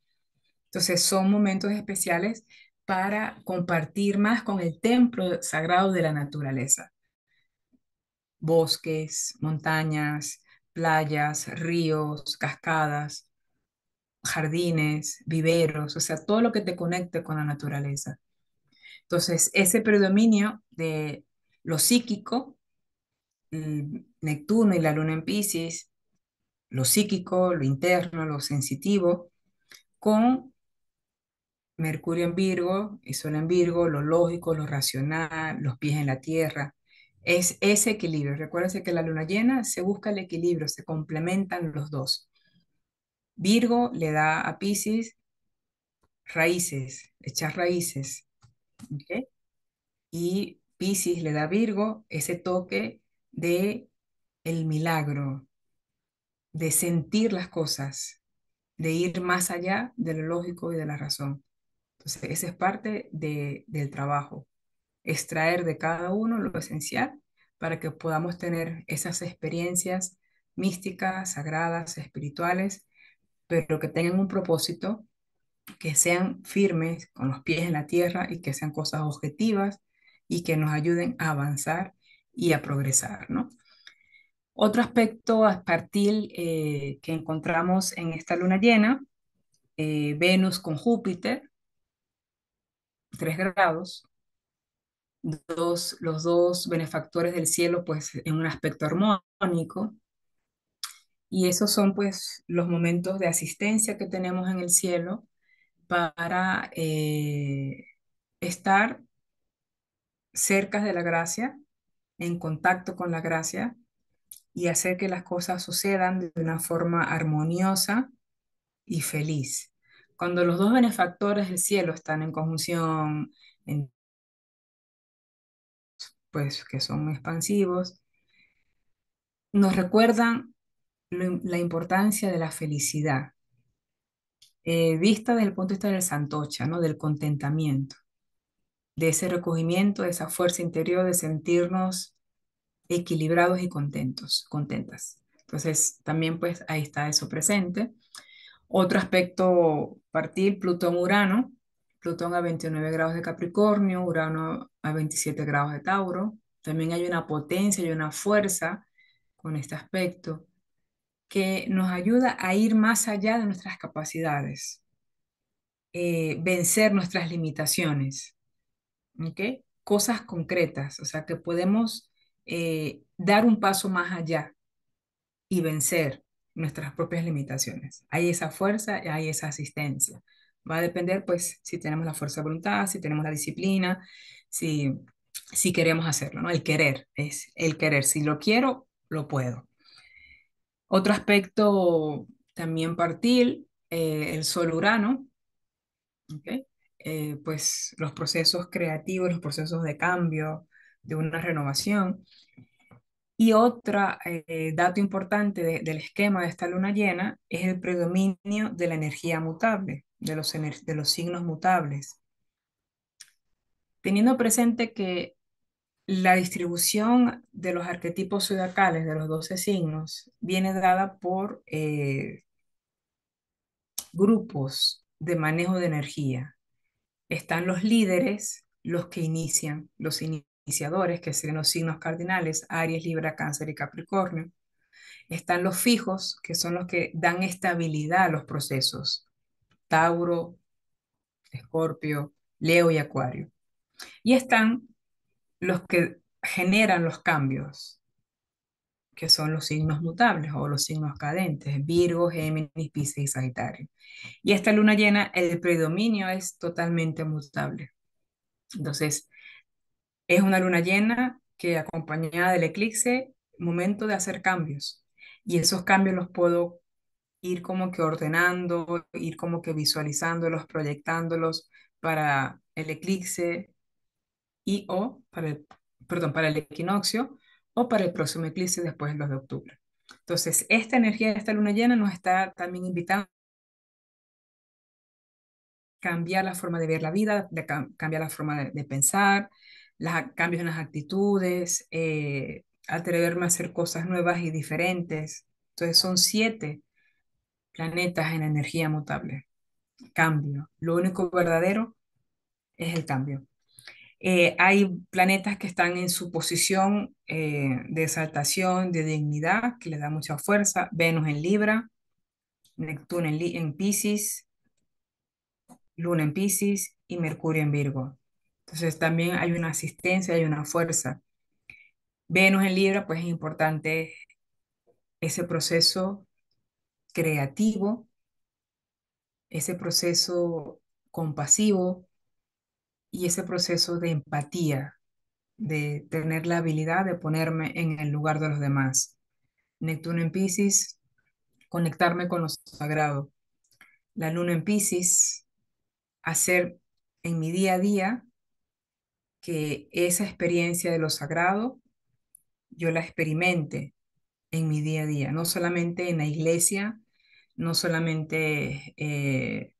Entonces son momentos especiales para compartir más con el templo sagrado de la naturaleza. Bosques, montañas, playas, ríos, cascadas, jardines, viveros, o sea, todo lo que te conecte con la naturaleza. Entonces, ese predominio de lo psíquico, Neptuno y la luna en Pisces, lo psíquico, lo interno, lo sensitivo, con Mercurio en Virgo y Sol en Virgo, lo lógico, lo racional, los pies en la tierra, es ese equilibrio. Recuérdense que la luna llena se busca el equilibrio, se complementan los dos. Virgo le da a Pisces raíces, echar raíces. Y Pisces le da a Virgo ese toque de el milagro, de sentir las cosas, de ir más allá de lo lógico y de la razón. Entonces, esa es parte del trabajo extraer de cada uno lo esencial para que podamos tener esas experiencias místicas, sagradas, espirituales, pero que tengan un propósito, que sean firmes con los pies en la tierra y que sean cosas objetivas y que nos ayuden a avanzar y a progresar, ¿no? Otro aspecto a partir eh, que encontramos en esta luna llena, eh, Venus con Júpiter, tres grados, dos, los dos benefactores del cielo pues en un aspecto armónico. Y esos son pues los momentos de asistencia que tenemos en el cielo para eh, estar cerca de la gracia, en contacto con la gracia y hacer que las cosas sucedan de una forma armoniosa y feliz. Cuando los dos benefactores del cielo están en conjunción, en pues que son expansivos, nos recuerdan la importancia de la felicidad, eh, vista desde el punto de vista del santocha, ¿no? del contentamiento, de ese recogimiento, de esa fuerza interior de sentirnos equilibrados y contentos, contentas. Entonces, también pues ahí está eso presente. Otro aspecto partir, Plutón-Urano, Plutón a 29 grados de Capricornio, Urano a 27 grados de Tauro. También hay una potencia y una fuerza con este aspecto que nos ayuda a ir más allá de nuestras capacidades, eh, vencer nuestras limitaciones, cosas concretas, o sea, que podemos eh, dar un paso más allá y vencer nuestras propias limitaciones. Hay esa fuerza y hay esa asistencia. Va a depender, pues, si tenemos la fuerza de voluntad, si tenemos la disciplina, si, si queremos hacerlo, ¿no? El querer es el querer. Si lo quiero, lo puedo. Otro aspecto también partil, eh, el sol urano, ¿ok? Eh, pues los procesos creativos, los procesos de cambio, de una renovación. Y otro eh, dato importante del esquema de esta luna llena es el predominio de la energía mutable de los, de los signos mutables, teniendo presente que la distribución de los arquetipos zodiacales de los 12 signos viene dada por eh, grupos de manejo de energía. Están los líderes, los que inician, los iniciadores, que serían los signos cardinales, Aries, Libra, Cáncer y Capricornio. Están los fijos, que son los que dan estabilidad a los procesos. Tauro, Escorpio, Leo y Acuario. Y están los que generan los cambios, que son los signos mutables o los signos cadentes, Virgo, Géminis, Pisces y Sagitario. Y esta luna llena, el predominio es totalmente mutable. Entonces, es una luna llena que acompañada del eclipse, momento de hacer cambios. Y esos cambios los puedo ir como que ordenando, ir como que visualizándolos, proyectándolos para el eclipse y o para el, perdón, para el equinoccio o para el próximo eclipse después del 2 de octubre. Entonces, esta energía de esta luna llena nos está también invitando a cambiar la forma de ver la vida, de cambiar la forma de, pensar, las cambios en las actitudes, eh, atreverme a hacer cosas nuevas y diferentes. Entonces, son siete planetas en energía mutable. Cambio. Lo único verdadero es el cambio. Eh, hay planetas que están en su posición eh, de exaltación, de dignidad, que le da mucha fuerza. Venus en Libra, Neptuno en, en Pisces, Luna en Pisces y Mercurio en Virgo. Entonces también hay una asistencia, hay una fuerza. Venus en Libra, pues es importante ese proceso creativo, ese proceso compasivo y ese proceso de empatía, de tener la habilidad de ponerme en el lugar de los demás. Neptuno en Pisces, conectarme con lo sagrado. La luna en Pisces, hacer en mi día a día que esa experiencia de lo sagrado yo la experimente, en mi día a día, no solamente en la iglesia, no solamente eh,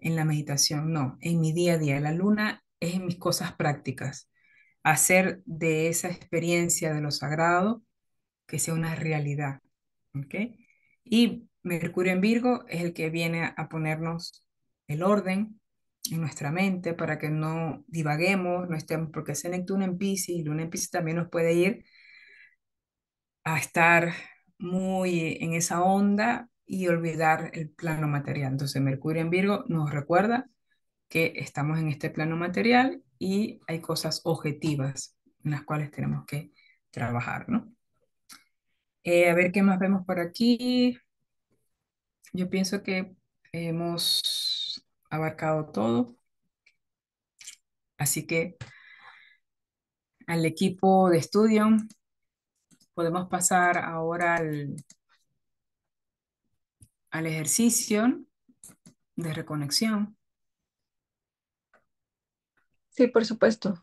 en la meditación, no, en mi día a día. La luna es en mis cosas prácticas. Hacer de esa experiencia de lo sagrado que sea una realidad. Y Mercurio en Virgo es el que viene a ponernos el orden en nuestra mente para que no divaguemos, no estemos, porque ese Neptuno en Pisces, Luna en Pisces también nos puede ir a estar muy en esa onda y olvidar el plano material. Entonces Mercurio en Virgo nos recuerda que estamos en este plano material y hay cosas objetivas en las cuales tenemos que trabajar, ¿no? Eh, a ver qué más vemos por aquí. Yo pienso que hemos abarcado todo. Así que al equipo de estudio Podemos pasar ahora al, al ejercicio de reconexión. Sí, por supuesto.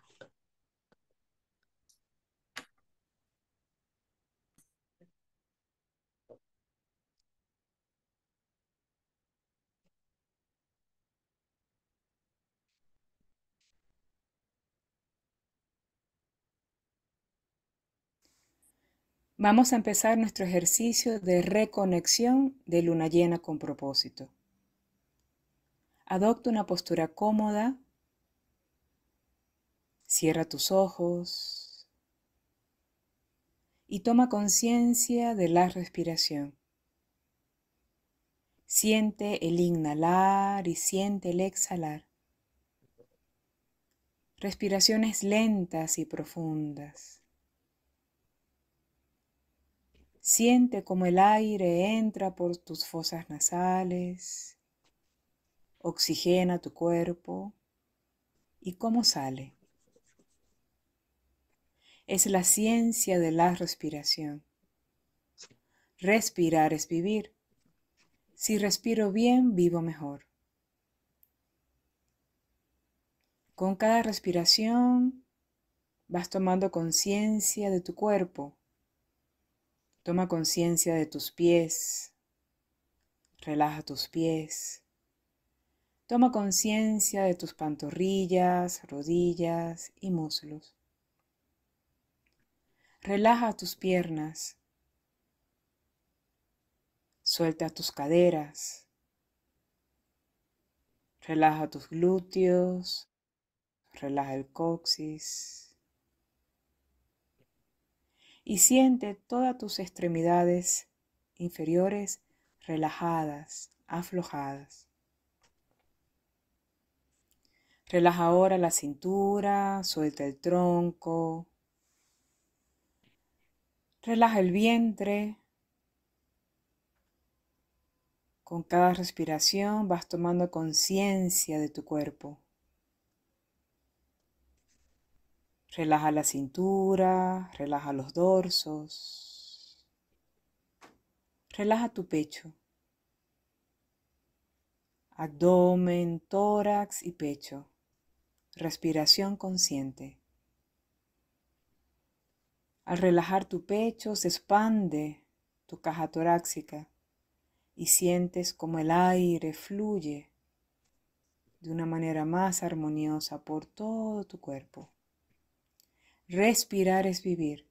Vamos a empezar nuestro ejercicio de reconexión de luna llena con propósito. Adopta una postura cómoda. Cierra tus ojos y toma conciencia de la respiración. Siente el inhalar y siente el exhalar. Respiraciones lentas y profundas. Siente cómo el aire entra por tus fosas nasales, oxigena tu cuerpo y cómo sale. Es la ciencia de la respiración. Respirar es vivir. Si respiro bien, vivo mejor. Con cada respiración vas tomando conciencia de tu cuerpo Toma conciencia de tus pies. Relaja tus pies. Toma conciencia de tus pantorrillas, rodillas y muslos. Relaja tus piernas. Suelta tus caderas. Relaja tus glúteos. Relaja el coxis y siente todas tus extremidades inferiores relajadas, aflojadas. Relaja ahora la cintura, suelta el tronco. Relaja el vientre. Con cada respiración vas tomando conciencia de tu cuerpo. Relaja la cintura, relaja los dorsos. Relaja tu pecho. Abdomen, tórax y pecho. Respiración consciente. Al relajar tu pecho se expande tu caja torácica y sientes como el aire fluye de una manera más armoniosa por todo tu cuerpo. Respirar es vivir.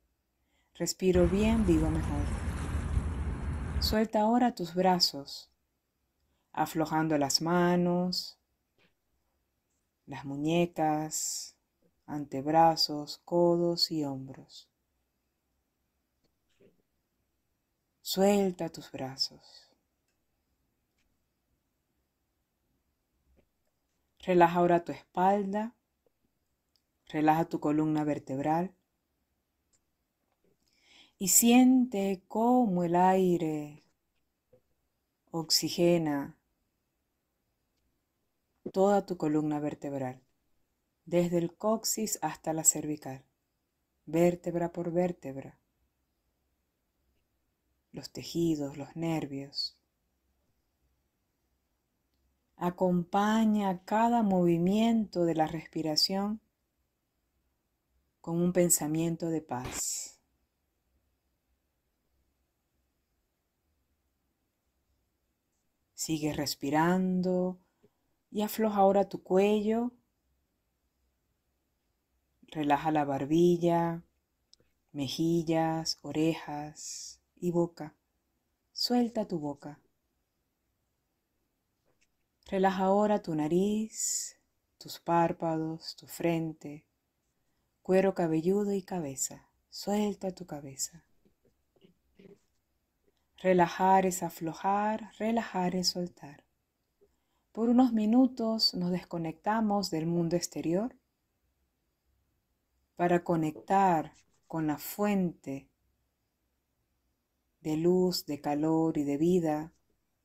Respiro bien, vivo mejor. Suelta ahora tus brazos, aflojando las manos, las muñecas, antebrazos, codos y hombros. Suelta tus brazos. Relaja ahora tu espalda Relaja tu columna vertebral y siente cómo el aire oxigena toda tu columna vertebral, desde el coxis hasta la cervical, vértebra por vértebra, los tejidos, los nervios. Acompaña cada movimiento de la respiración con un pensamiento de paz. Sigue respirando y afloja ahora tu cuello. Relaja la barbilla, mejillas, orejas y boca. Suelta tu boca. Relaja ahora tu nariz, tus párpados, tu frente, cuero cabelludo y cabeza. Suelta tu cabeza. Relajar es aflojar, relajar es soltar. Por unos minutos nos desconectamos del mundo exterior para conectar con la fuente de luz, de calor y de vida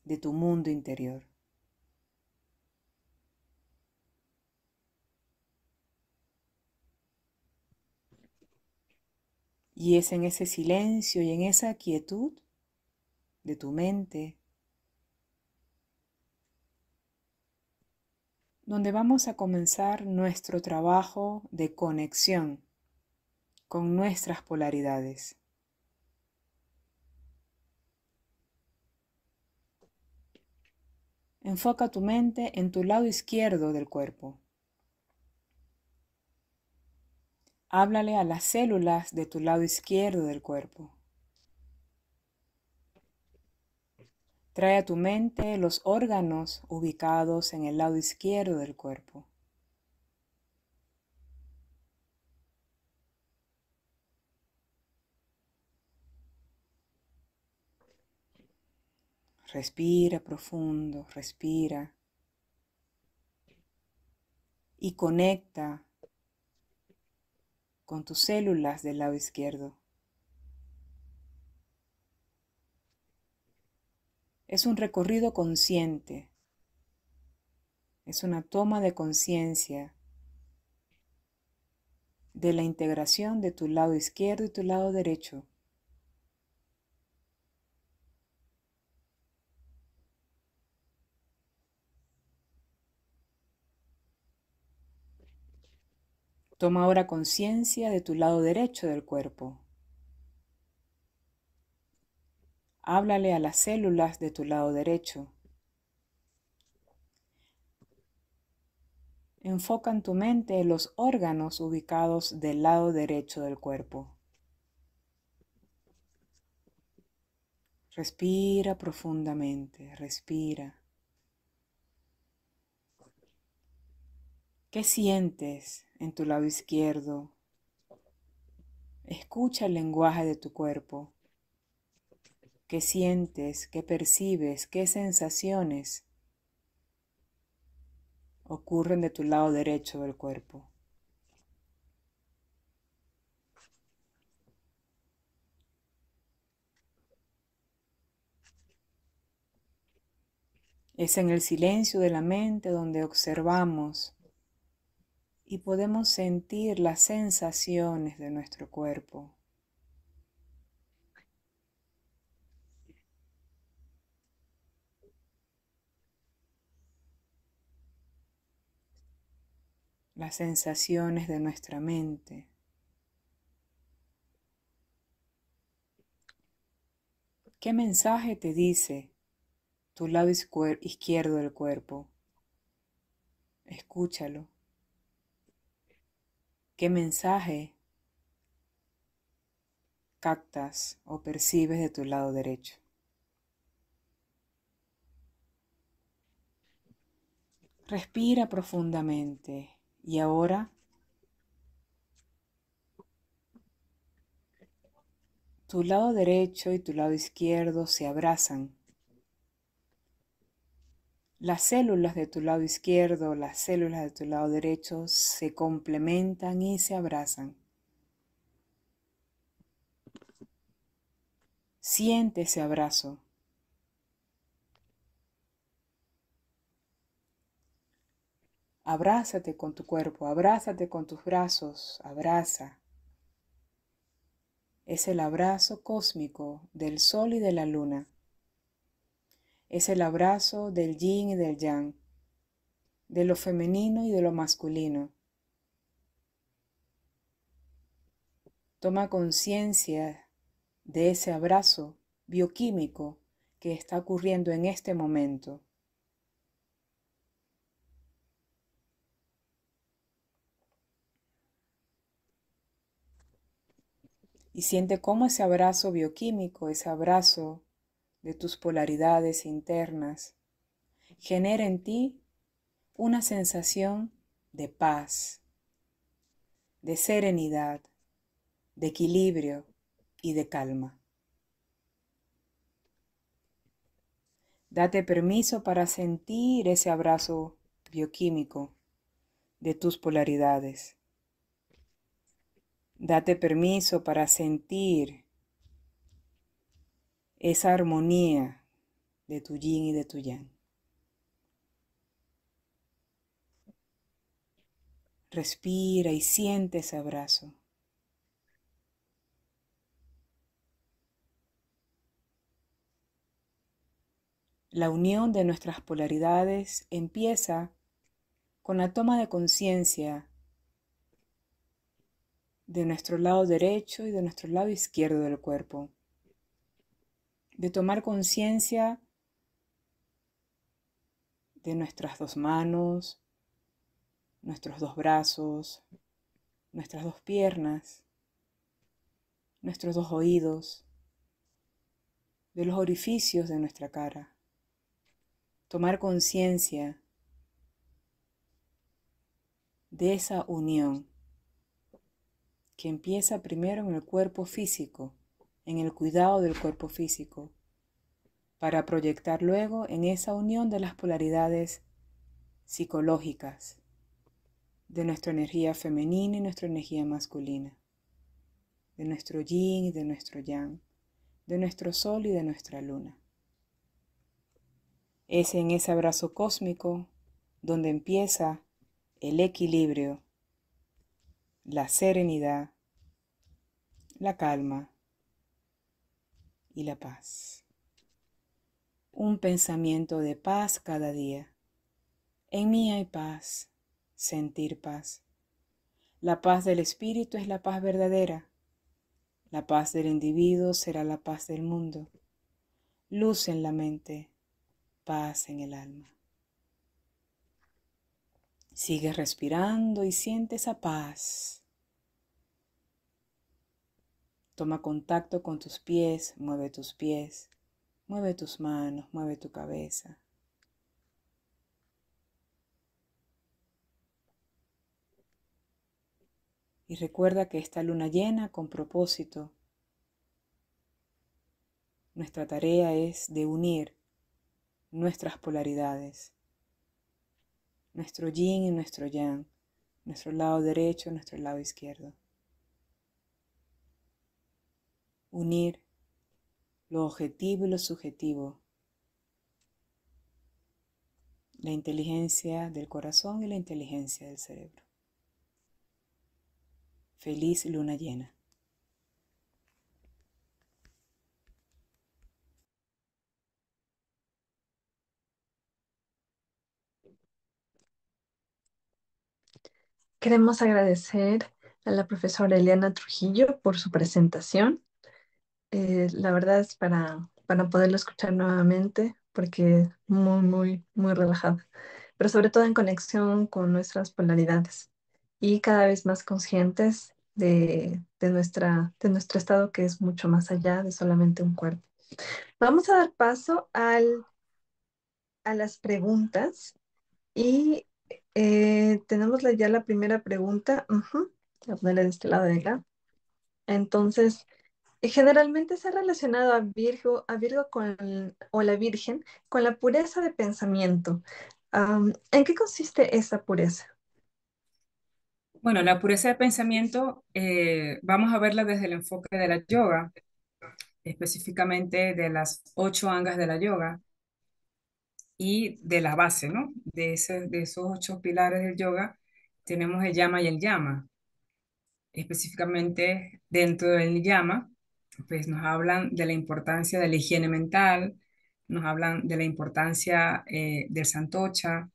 de tu mundo interior. Y es en ese silencio y en esa quietud de tu mente donde vamos a comenzar nuestro trabajo de conexión con nuestras polaridades. Enfoca tu mente en tu lado izquierdo del cuerpo. háblale a las células de tu lado izquierdo del cuerpo. Trae a tu mente los órganos ubicados en el lado izquierdo del cuerpo. Respira profundo, respira. Y conecta con tus células del lado izquierdo. Es un recorrido consciente, es una toma de conciencia de la integración de tu lado izquierdo y tu lado derecho. Toma ahora conciencia de tu lado derecho del cuerpo. Háblale a las células de tu lado derecho. Enfoca en tu mente los órganos ubicados del lado derecho del cuerpo. Respira profundamente, respira. ¿Qué sientes en tu lado izquierdo. Escucha el lenguaje de tu cuerpo. ¿Qué sientes? ¿Qué percibes? ¿Qué sensaciones ocurren de tu lado derecho del cuerpo? Es en el silencio de la mente donde observamos y podemos sentir las sensaciones de nuestro cuerpo. las sensaciones de nuestra mente. ¿Qué mensaje te dice tu lado izquierdo del cuerpo? Escúchalo. ¿Qué mensaje captas o percibes de tu lado derecho? Respira profundamente y ahora tu lado derecho y tu lado izquierdo se abrazan. Las células de tu lado izquierdo, las células de tu lado derecho se complementan y se abrazan. Siente ese abrazo. Abrázate con tu cuerpo, abrázate con tus brazos, abraza. Es el abrazo cósmico del sol y de la luna es el abrazo del yin y del yang, de lo femenino y de lo masculino. Toma conciencia de ese abrazo bioquímico que está ocurriendo en este momento. Y siente cómo ese abrazo bioquímico, ese abrazo de tus polaridades internas genera en ti una sensación de paz, de serenidad, de equilibrio y de calma. Date permiso para sentir ese abrazo bioquímico de tus polaridades. Date permiso para sentir esa armonía de tu yin y de tu yang. Respira y siente ese abrazo. La unión de nuestras polaridades empieza con la toma de conciencia de nuestro lado derecho y de nuestro lado izquierdo del cuerpo de tomar conciencia de nuestras dos manos, nuestros dos brazos, nuestras dos piernas, nuestros dos oídos, de los orificios de nuestra cara. Tomar conciencia de esa unión que empieza primero en el cuerpo físico en el cuidado del cuerpo físico, para proyectar luego en esa unión de las polaridades psicológicas, de nuestra energía femenina y nuestra energía masculina, de nuestro yin y de nuestro yang, de nuestro sol y de nuestra luna. Es en ese abrazo cósmico donde empieza el equilibrio, la serenidad, la calma y la paz. Un pensamiento de paz cada día. En mí hay paz, sentir paz. La paz del espíritu es la paz verdadera. La paz del individuo será la paz del mundo. Luz en la mente, paz en el alma. Sigue respirando y sientes esa paz Toma contacto con tus pies, mueve tus pies, mueve tus manos, mueve tu cabeza. Y recuerda que esta luna llena con propósito, nuestra tarea es de unir nuestras polaridades, nuestro yin y nuestro yang, nuestro lado derecho, nuestro lado izquierdo. unir lo objetivo y lo subjetivo, la inteligencia del corazón y la inteligencia del cerebro. Feliz luna llena. Queremos agradecer a la profesora Eliana Trujillo por su presentación eh, la verdad es para, para poderlo escuchar nuevamente, porque muy, muy, muy relajado, pero sobre todo en conexión con nuestras polaridades y cada vez más conscientes de, de, nuestra, de nuestro estado que es mucho más allá de solamente un cuerpo. Vamos a dar paso al, a las preguntas y eh, tenemos ya la primera pregunta. la Voy a ponerla de este lado de acá. Entonces, eh, generalmente se ha relacionado a Virgo, a con, o la Virgen con la pureza de pensamiento. ¿En qué consiste esa pureza? Bueno, la pureza de pensamiento eh, vamos a verla desde el enfoque de la yoga, específicamente de las ocho angas de la yoga y de la base, ¿no? De, de esos ocho pilares del yoga tenemos el llama y el llama. Específicamente dentro del llama pues nos hablan de la importancia de la higiene mental, nos hablan de la importancia eh, del santocha,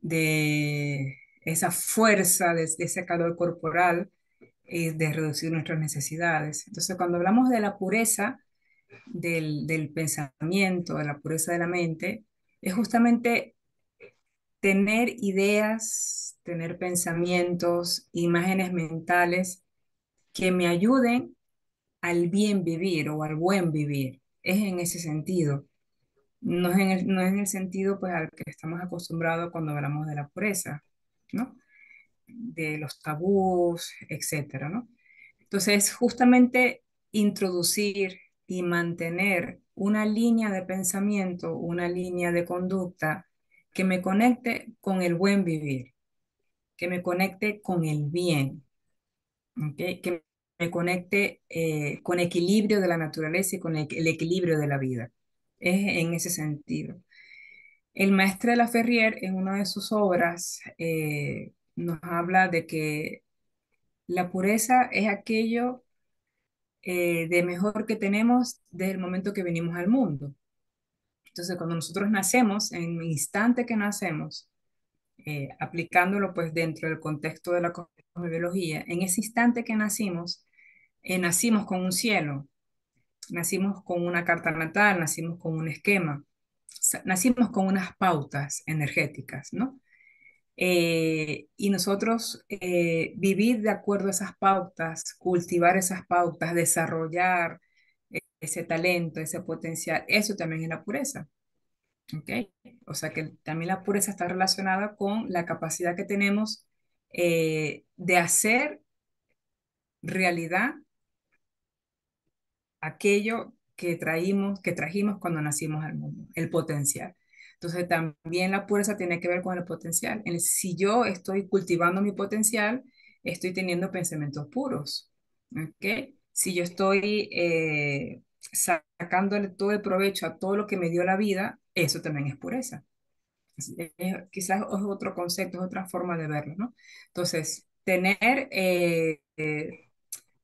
de esa fuerza, de, ese calor corporal, y eh, de reducir nuestras necesidades. Entonces, cuando hablamos de la pureza del pensamiento, de la pureza de la mente, es justamente tener ideas, tener pensamientos, imágenes mentales que me ayuden al bien vivir o al buen vivir. Es en ese sentido. No es en el, no en el sentido pues, al que estamos acostumbrados cuando hablamos de la pureza, ¿no? de los tabús, etcétera, ¿no? Entonces, justamente introducir y mantener una línea de pensamiento, una línea de conducta que me conecte con el buen vivir, que me conecte con el bien, que me conecte eh, con equilibrio de la naturaleza y con el, equilibrio de la vida. Es en ese sentido. El maestro de la Ferrier, en una de sus obras, eh, nos habla de que la pureza es aquello eh, de mejor que tenemos desde el momento que venimos al mundo. Entonces, cuando nosotros nacemos, en el instante que nacemos, aplicándolo pues dentro del contexto de la en ese instante que nacimos, eh, nacimos con un cielo, nacimos con una carta natal, nacimos con un esquema, nacimos con unas pautas energéticas, ¿no? Eh, y nosotros eh, vivir de acuerdo a esas pautas, cultivar esas pautas, desarrollar ese talento, ese potencial, eso también es la pureza. ¿okay? O sea que también la pureza está relacionada con la capacidad que tenemos eh, de hacer realidad aquello que traímos, que trajimos cuando nacimos al mundo, el potencial. Entonces también la pureza tiene que ver con el potencial. Si yo estoy cultivando mi potencial, estoy teniendo pensamientos puros. ¿okay? Si yo estoy eh, sacándole todo el provecho a todo lo que me dio la vida, eso también es pureza quizás es otro concepto, es otra forma de verlo, ¿no? Entonces, tener eh,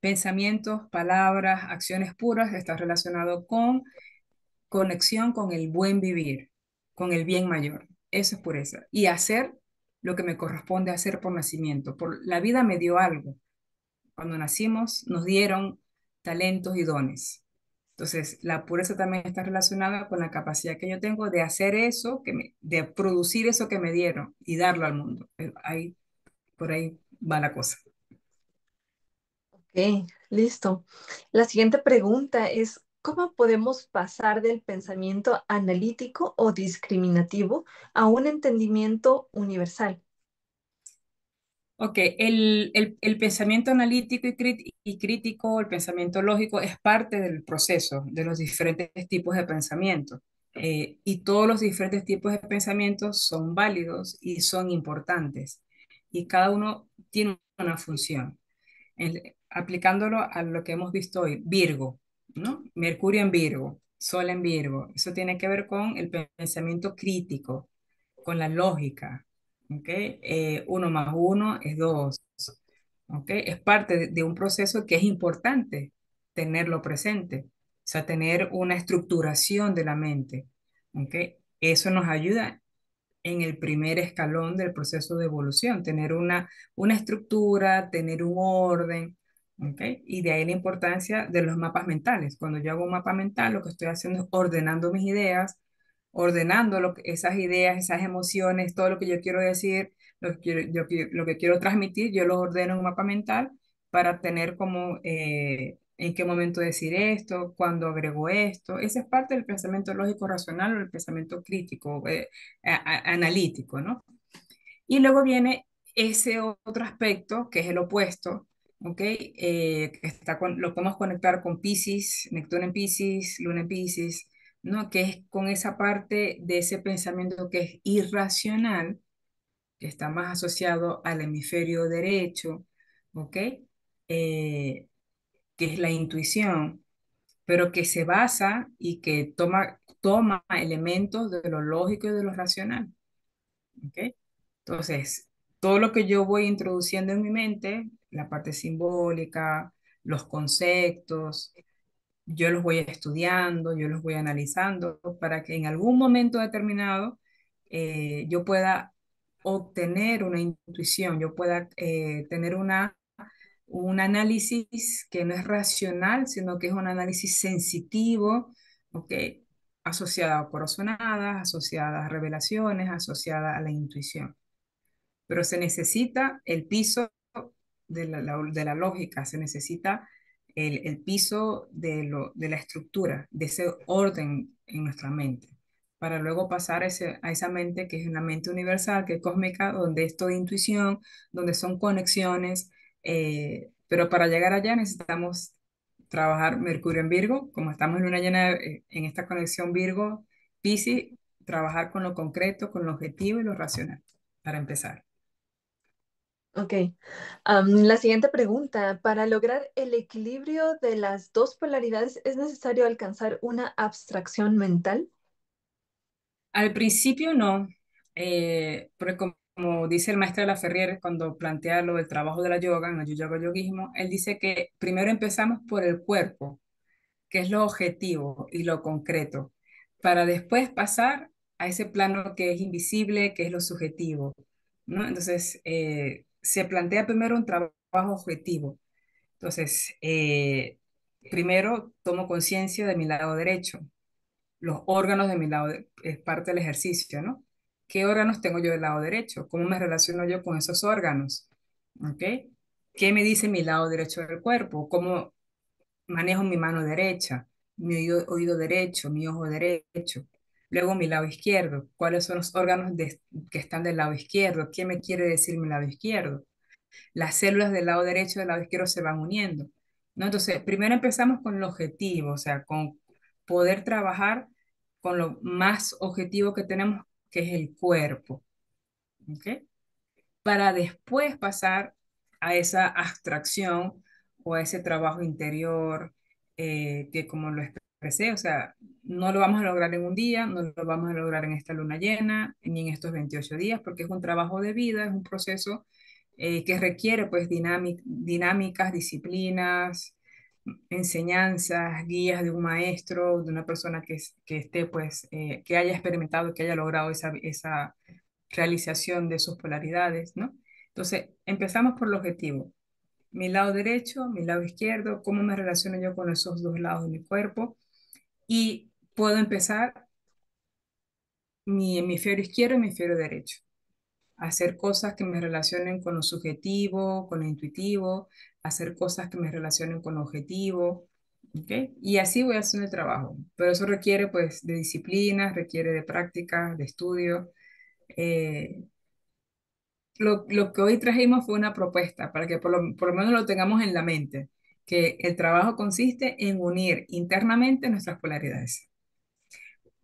pensamientos, palabras, acciones puras está relacionado con conexión con el buen vivir, con el bien mayor. Eso es pureza. Y hacer lo que me corresponde hacer por nacimiento. Por, la vida me dio algo. Cuando nacimos nos dieron talentos y dones. Entonces, la pureza también está relacionada con la capacidad que yo tengo de hacer eso, que de producir eso que me dieron y darlo al mundo. Ahí, por ahí va la cosa. Ok, listo. La siguiente pregunta es, ¿cómo podemos pasar del pensamiento analítico o discriminativo a un entendimiento universal? Ok, el, el, el pensamiento analítico y, crítico, el pensamiento lógico, es parte del proceso de los diferentes tipos de pensamiento. Eh, y todos los diferentes tipos de pensamientos son válidos y son importantes. Y cada uno tiene una función. aplicándolo a lo que hemos visto hoy, Virgo, ¿no? Mercurio en Virgo, Sol en Virgo. Eso tiene que ver con el pensamiento crítico, con la lógica, Okay. Eh, uno más uno es dos. Okay. Es parte de, un proceso que es importante tenerlo presente, o sea, tener una estructuración de la mente. Okay. Eso nos ayuda en el primer escalón del proceso de evolución, tener una, una estructura, tener un orden. Y de ahí la importancia de los mapas mentales. Cuando yo hago un mapa mental, lo que estoy haciendo es ordenando mis ideas, ordenando esas ideas, esas emociones, todo lo que yo quiero decir, lo que quiero, lo que quiero transmitir, yo lo ordeno en un mapa mental para tener como eh, en qué momento decir esto, cuándo agrego esto. Esa es parte del pensamiento lógico racional o el pensamiento crítico, eh, analítico, ¿no? Y luego viene ese otro aspecto que es el opuesto, ¿ok? Eh, está lo podemos conectar con Pisces, Neptuno en Pisces, Luna en Pisces, ¿no? Que es con esa parte de ese pensamiento que es irracional, que está más asociado al hemisferio derecho, ¿ok? Eh, que es la intuición, pero que se basa y que toma, toma elementos de lo lógico y de lo racional. Entonces, todo lo que yo voy introduciendo en mi mente, la parte simbólica, los conceptos, yo los voy estudiando, yo los voy analizando para que en algún momento determinado eh, yo pueda obtener una intuición, yo pueda eh, tener una, un análisis que no es racional, sino que es un análisis sensitivo, ¿okay? asociada a corazonadas, asociada a revelaciones, asociada a la intuición. Pero se necesita el piso de la, de la lógica, se necesita el, piso de, lo, de la estructura, de ese orden en nuestra mente, para luego pasar a, ese, a esa mente que es una mente universal, que es cósmica, donde es toda intuición, donde son conexiones, eh, pero para llegar allá necesitamos trabajar Mercurio en Virgo, como estamos en una llena eh, en esta conexión Virgo, piscis trabajar con lo concreto, con lo objetivo y lo racional, para empezar. Ok. la siguiente pregunta. Para lograr el equilibrio de las dos polaridades, ¿es necesario alcanzar una abstracción mental? Al principio no, eh, porque como dice el maestro de la Ferrier cuando plantea lo del trabajo de la yoga, en el yoga yoguismo, él dice que primero empezamos por el cuerpo, que es lo objetivo y lo concreto, para después pasar a ese plano que es invisible, que es lo subjetivo. ¿no? Entonces, eh, se plantea primero un trabajo objetivo. Entonces, eh, primero tomo conciencia de mi lado derecho, los órganos de mi lado, es parte del ejercicio, ¿no? ¿Qué órganos tengo yo del lado derecho? ¿Cómo me relaciono yo con esos órganos? ¿Ok? ¿Qué me dice mi lado derecho del cuerpo? ¿Cómo manejo mi mano derecha, mi oído derecho, mi ojo derecho? Luego mi lado izquierdo, cuáles son los órganos que están del lado izquierdo, qué me quiere decir mi lado izquierdo. Las células del lado derecho y del lado izquierdo se van uniendo. ¿no? Entonces, primero empezamos con el objetivo, o sea, con poder trabajar con lo más objetivo que tenemos, que es el cuerpo. ¿okay? Para después pasar a esa abstracción o a ese trabajo interior eh, que como lo, o sea, no lo vamos a lograr en un día, no lo vamos a lograr en esta luna llena, ni en estos 28 días, porque es un trabajo de vida, es un proceso eh, que requiere pues dinámicas, disciplinas, enseñanzas, guías de un maestro, de una persona que, que esté pues, eh, que haya experimentado, que haya logrado esa, realización de sus polaridades, ¿no? Entonces, empezamos por el objetivo. Mi lado derecho, mi lado izquierdo, cómo me relaciono yo con esos dos lados de mi cuerpo, y puedo empezar mi hemisferio izquierdo y mi hemisferio derecho. Hacer cosas que me relacionen con lo subjetivo, con lo intuitivo, hacer cosas que me relacionen con lo objetivo, Y así voy haciendo el trabajo. Pero eso requiere, pues, de disciplina requiere de práctica de estudio. Eh, lo, que hoy trajimos fue una propuesta para que por lo menos lo tengamos en la mente que el trabajo consiste en unir internamente nuestras polaridades.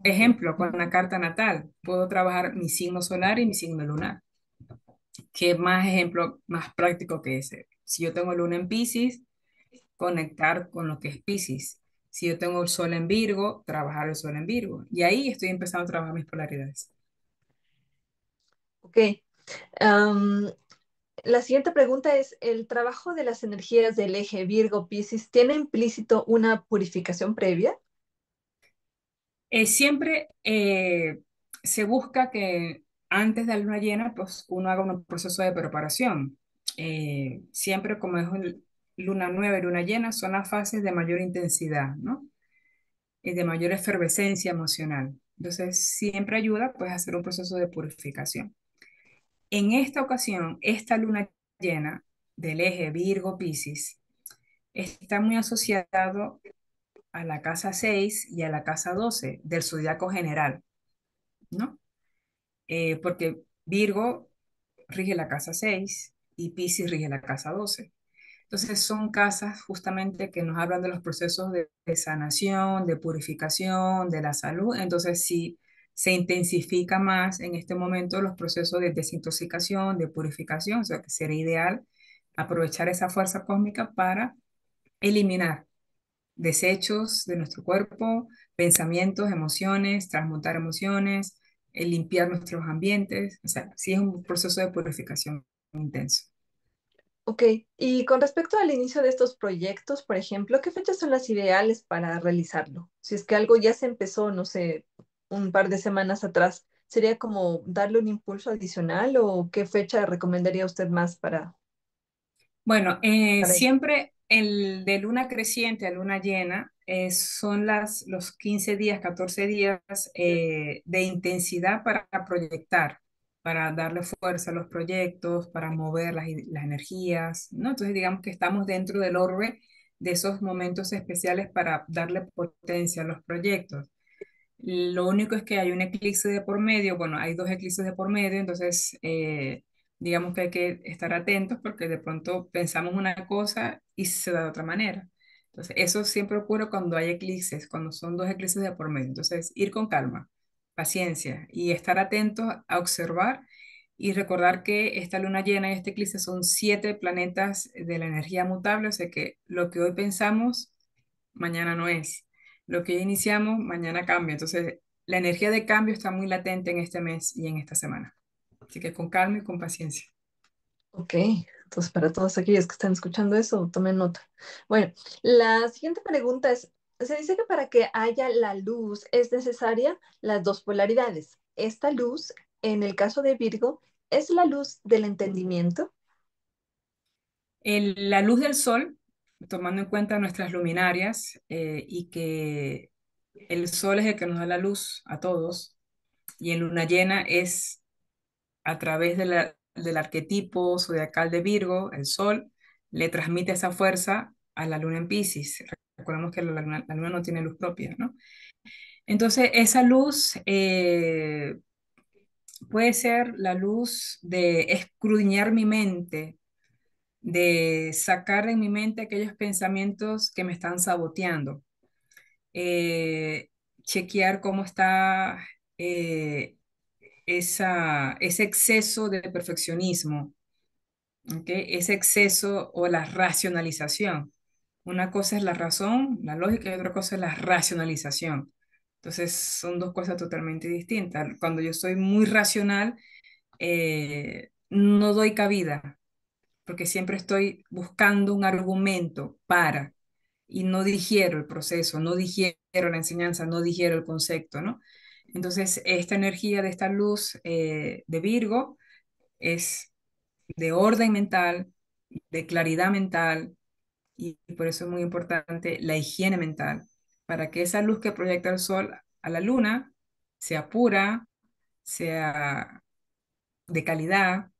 Ejemplo, con una carta natal, puedo trabajar mi signo solar y mi signo lunar. ¿Qué más ejemplo más práctico que ese? Si yo tengo luna en Pisces, conectar con lo que es Pisces. Si yo tengo el sol en Virgo, trabajar el sol en Virgo. Y ahí estoy empezando a trabajar mis polaridades. Ok. La siguiente pregunta es, ¿el trabajo de las energías del eje Virgo-Pisces tiene implícito una purificación previa? Eh, siempre eh, se busca que antes de la luna llena, pues uno haga un proceso de preparación. Eh, siempre como es luna nueva y luna llena, son las fases de mayor intensidad, ¿no? Y de mayor efervescencia emocional. Entonces, siempre ayuda pues a hacer un proceso de purificación. En esta ocasión, esta luna llena del eje Virgo-Piscis está muy asociado a la casa 6 y a la casa 12 del zodiaco general, ¿no? Eh, porque Virgo rige la casa 6 y Piscis rige la casa 12. Entonces son casas justamente que nos hablan de los procesos de, de, sanación, de purificación, de la salud. Entonces si se intensifica más en este momento los procesos de desintoxicación, de purificación, o sea que sería ideal aprovechar esa fuerza cósmica para eliminar desechos de nuestro cuerpo, pensamientos, emociones, transmutar emociones, eh, limpiar nuestros ambientes, o sea, sí es un proceso de purificación intenso. Ok, y con respecto al inicio de estos proyectos, por ejemplo, ¿qué fechas son las ideales para realizarlo? Si es que algo ya se empezó, no sé, un par de semanas atrás, ¿sería como darle un impulso adicional o qué fecha recomendaría usted más para... Bueno, eh, siempre el de luna creciente a luna llena eh, son las, los 15 días, 14 días eh, de intensidad para proyectar, para darle fuerza a los proyectos, para mover las, las energías, ¿no? Entonces digamos que estamos dentro del orbe de esos momentos especiales para darle potencia a los proyectos. Lo único es que hay un eclipse de por medio, bueno, hay dos eclipses de por medio, entonces eh, digamos que hay que estar atentos porque de pronto pensamos una cosa y se da de otra manera. Entonces, eso siempre ocurre cuando hay eclipses, cuando son dos eclipses de por medio. Entonces, ir con calma, paciencia y estar atentos a observar y recordar que esta luna llena y este eclipse son siete planetas de la energía mutable, o sea que lo que hoy pensamos, mañana no es lo que iniciamos mañana cambia. Entonces, la energía de cambio está muy latente en este mes y en esta semana. Así que con calma y con paciencia. Ok, entonces para todos aquellos que están escuchando eso, tomen nota. Bueno, la siguiente pregunta es, se dice que para que haya la luz es necesaria las dos polaridades. Esta luz, en el caso de Virgo, es la luz del entendimiento. la luz del sol tomando en cuenta nuestras luminarias eh, y que el sol es el que nos da la luz a todos y en luna llena es a través de del arquetipo zodiacal de Virgo, el sol le transmite esa fuerza a la luna en Pisces. Recordemos que la luna, no tiene luz propia, ¿no? Entonces, esa luz eh, puede ser la luz de escudriñar mi mente, de sacar en mi mente aquellos pensamientos que me están saboteando, eh, chequear cómo está eh, esa, ese exceso de perfeccionismo, ¿okay? ese exceso o la racionalización. Una cosa es la razón, la lógica, y otra cosa es la racionalización. Entonces son dos cosas totalmente distintas. Cuando yo soy muy racional, eh, no doy cabida porque siempre estoy buscando un argumento para y no digiero el proceso, no digiero la enseñanza, no digiero el concepto, ¿no? Entonces, esta energía de esta luz eh, de Virgo es de orden mental, de claridad mental, y por eso es muy importante la higiene mental, para que esa luz que proyecta el sol a la luna sea pura, sea de calidad,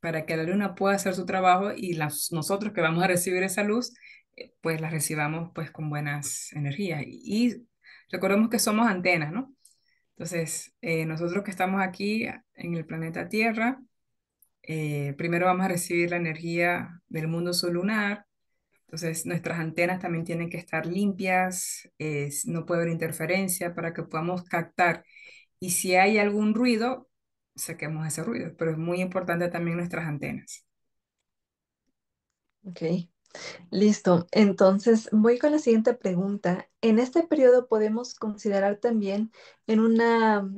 para que la luna pueda hacer su trabajo y nosotros que vamos a recibir esa luz, eh, pues la recibamos pues con buenas energías. Y recordemos que somos antenas, ¿no? Entonces, eh, nosotros que estamos aquí en el planeta Tierra, eh, primero vamos a recibir la energía del mundo solar entonces nuestras antenas también tienen que estar limpias, no puede haber interferencia para que podamos captar. Y si hay algún ruido, saquemos ese ruido, pero es muy importante también nuestras antenas. Ok, listo. Entonces voy con la siguiente pregunta. En este periodo podemos considerar también en una,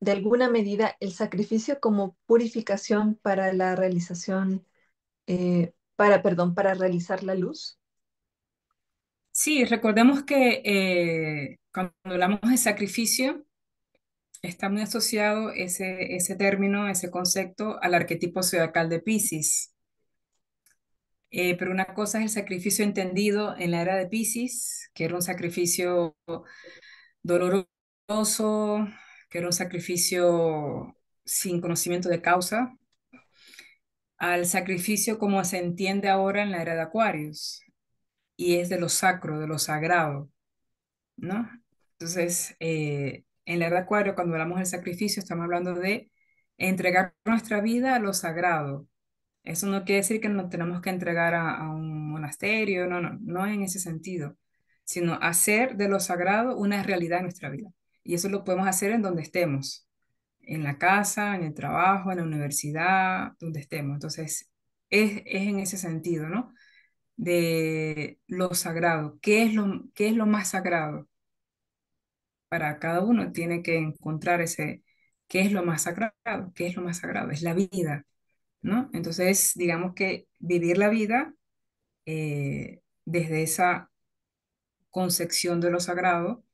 de alguna medida, el sacrificio como purificación para la realización, eh, para, perdón, para realizar la luz. Sí, recordemos que eh, cuando hablamos de sacrificio, está muy asociado ese, ese término, ese concepto al arquetipo zodiacal de Pisces. Eh, pero una cosa es el sacrificio entendido en la era de Pisces, que era un sacrificio doloroso, que era un sacrificio sin conocimiento de causa, al sacrificio como se entiende ahora en la era de Acuarios, y es de lo sacro, de lo sagrado, ¿no? Entonces, eh, en la Edad Acuario, cuando hablamos del sacrificio, estamos hablando de entregar nuestra vida a lo sagrado. Eso no quiere decir que nos tenemos que entregar a, un monasterio, no, no, no en ese sentido, sino hacer de lo sagrado una realidad en nuestra vida. Y eso lo podemos hacer en donde estemos, en la casa, en el trabajo, en la universidad, donde estemos. Entonces, es, es en ese sentido, ¿no? De lo sagrado, ¿qué es lo, qué es lo más sagrado? para cada uno tiene que encontrar ese, qué es lo más sagrado, qué es lo más sagrado, es la vida, ¿no? Entonces, digamos que vivir la vida eh, desde esa concepción de lo sagrado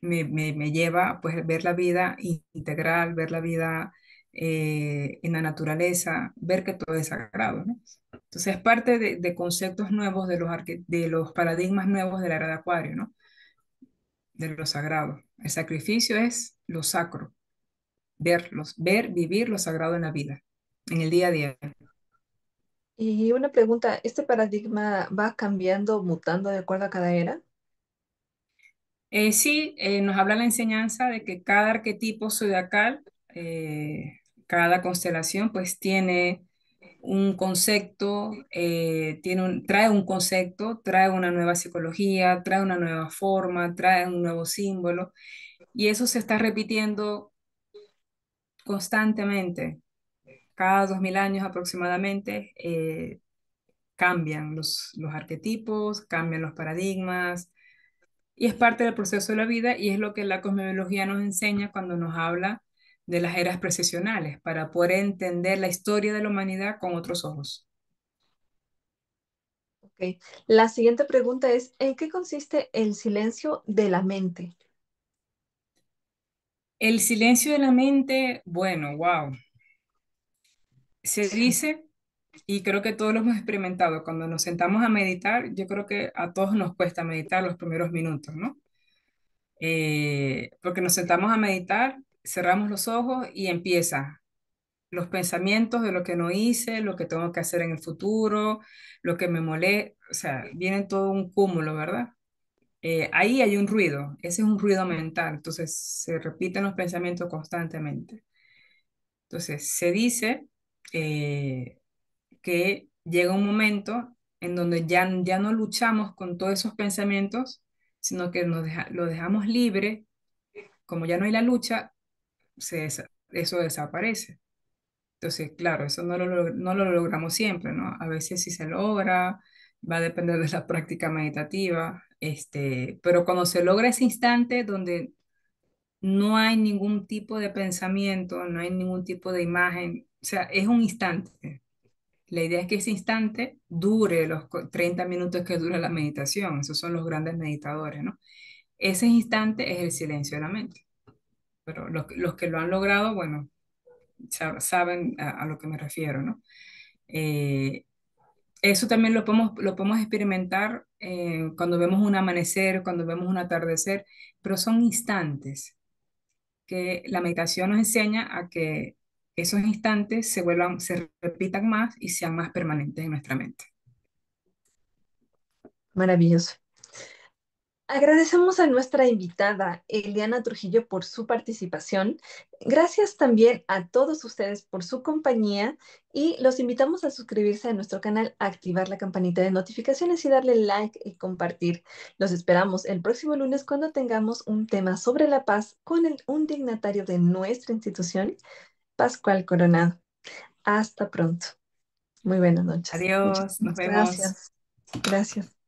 me, me, me lleva a pues, ver la vida integral, ver la vida eh, en la naturaleza, ver que todo es sagrado, ¿no? Entonces, es parte de, conceptos nuevos, de los, de los paradigmas nuevos de la era de Acuario, ¿no? de lo sagrado. El sacrificio es lo sacro, verlos, ver, vivir lo sagrado en la vida, en el día a día. Y una pregunta, ¿este paradigma va cambiando, mutando de acuerdo a cada era? Eh, sí, eh, nos habla la enseñanza de que cada arquetipo zodiacal, eh, cada constelación, pues tiene un concepto, eh, tiene un, trae un concepto, trae una nueva psicología, trae una nueva forma, trae un nuevo símbolo, y eso se está repitiendo constantemente. Cada dos mil años aproximadamente eh, cambian los, los arquetipos, cambian los paradigmas, y es parte del proceso de la vida y es lo que la cosmología nos enseña cuando nos habla de las eras precesionales para poder entender la historia de la humanidad con otros ojos. Okay. La siguiente pregunta es, ¿en qué consiste el silencio de la mente? El silencio de la mente, bueno, wow. Se dice, y creo que todos lo hemos experimentado, cuando nos sentamos a meditar, yo creo que a todos nos cuesta meditar los primeros minutos, ¿no? Eh, porque nos sentamos a meditar cerramos los ojos y empieza los pensamientos de lo que no hice, lo que tengo que hacer en el futuro, lo que me molé, o sea, viene todo un cúmulo, ¿verdad? Eh, ahí hay un ruido, ese es un ruido mental, entonces se repiten los pensamientos constantemente. Entonces se dice eh, que llega un momento en donde ya, ya no luchamos con todos esos pensamientos, sino que nos lo dejamos libre, como ya no hay la lucha, se eso desaparece. Entonces, claro, eso no lo, no lo logramos siempre, ¿no? A veces sí se logra, va a depender de la práctica meditativa, este, pero cuando se logra ese instante donde no hay ningún tipo de pensamiento, no hay ningún tipo de imagen, o sea, es un instante. La idea es que ese instante dure los 30 minutos que dura la meditación, esos son los grandes meditadores, ¿no? Ese instante es el silencio de la mente pero los, los que lo han logrado, bueno, saben a, lo que me refiero, ¿no? Eh, eso también lo podemos, lo podemos experimentar eh, cuando vemos un amanecer, cuando vemos un atardecer, pero son instantes que la meditación nos enseña a que esos instantes se vuelvan, se repitan más y sean más permanentes en nuestra mente. Maravilloso. Agradecemos a nuestra invitada, Eliana Trujillo, por su participación. Gracias también a todos ustedes por su compañía y los invitamos a suscribirse a nuestro canal, activar la campanita de notificaciones y darle like y compartir. Los esperamos el próximo lunes cuando tengamos un tema sobre la paz con un dignatario de nuestra institución, Pascual Coronado. Hasta pronto. Muy buenas noches. Adiós, nos vemos. Gracias. Gracias.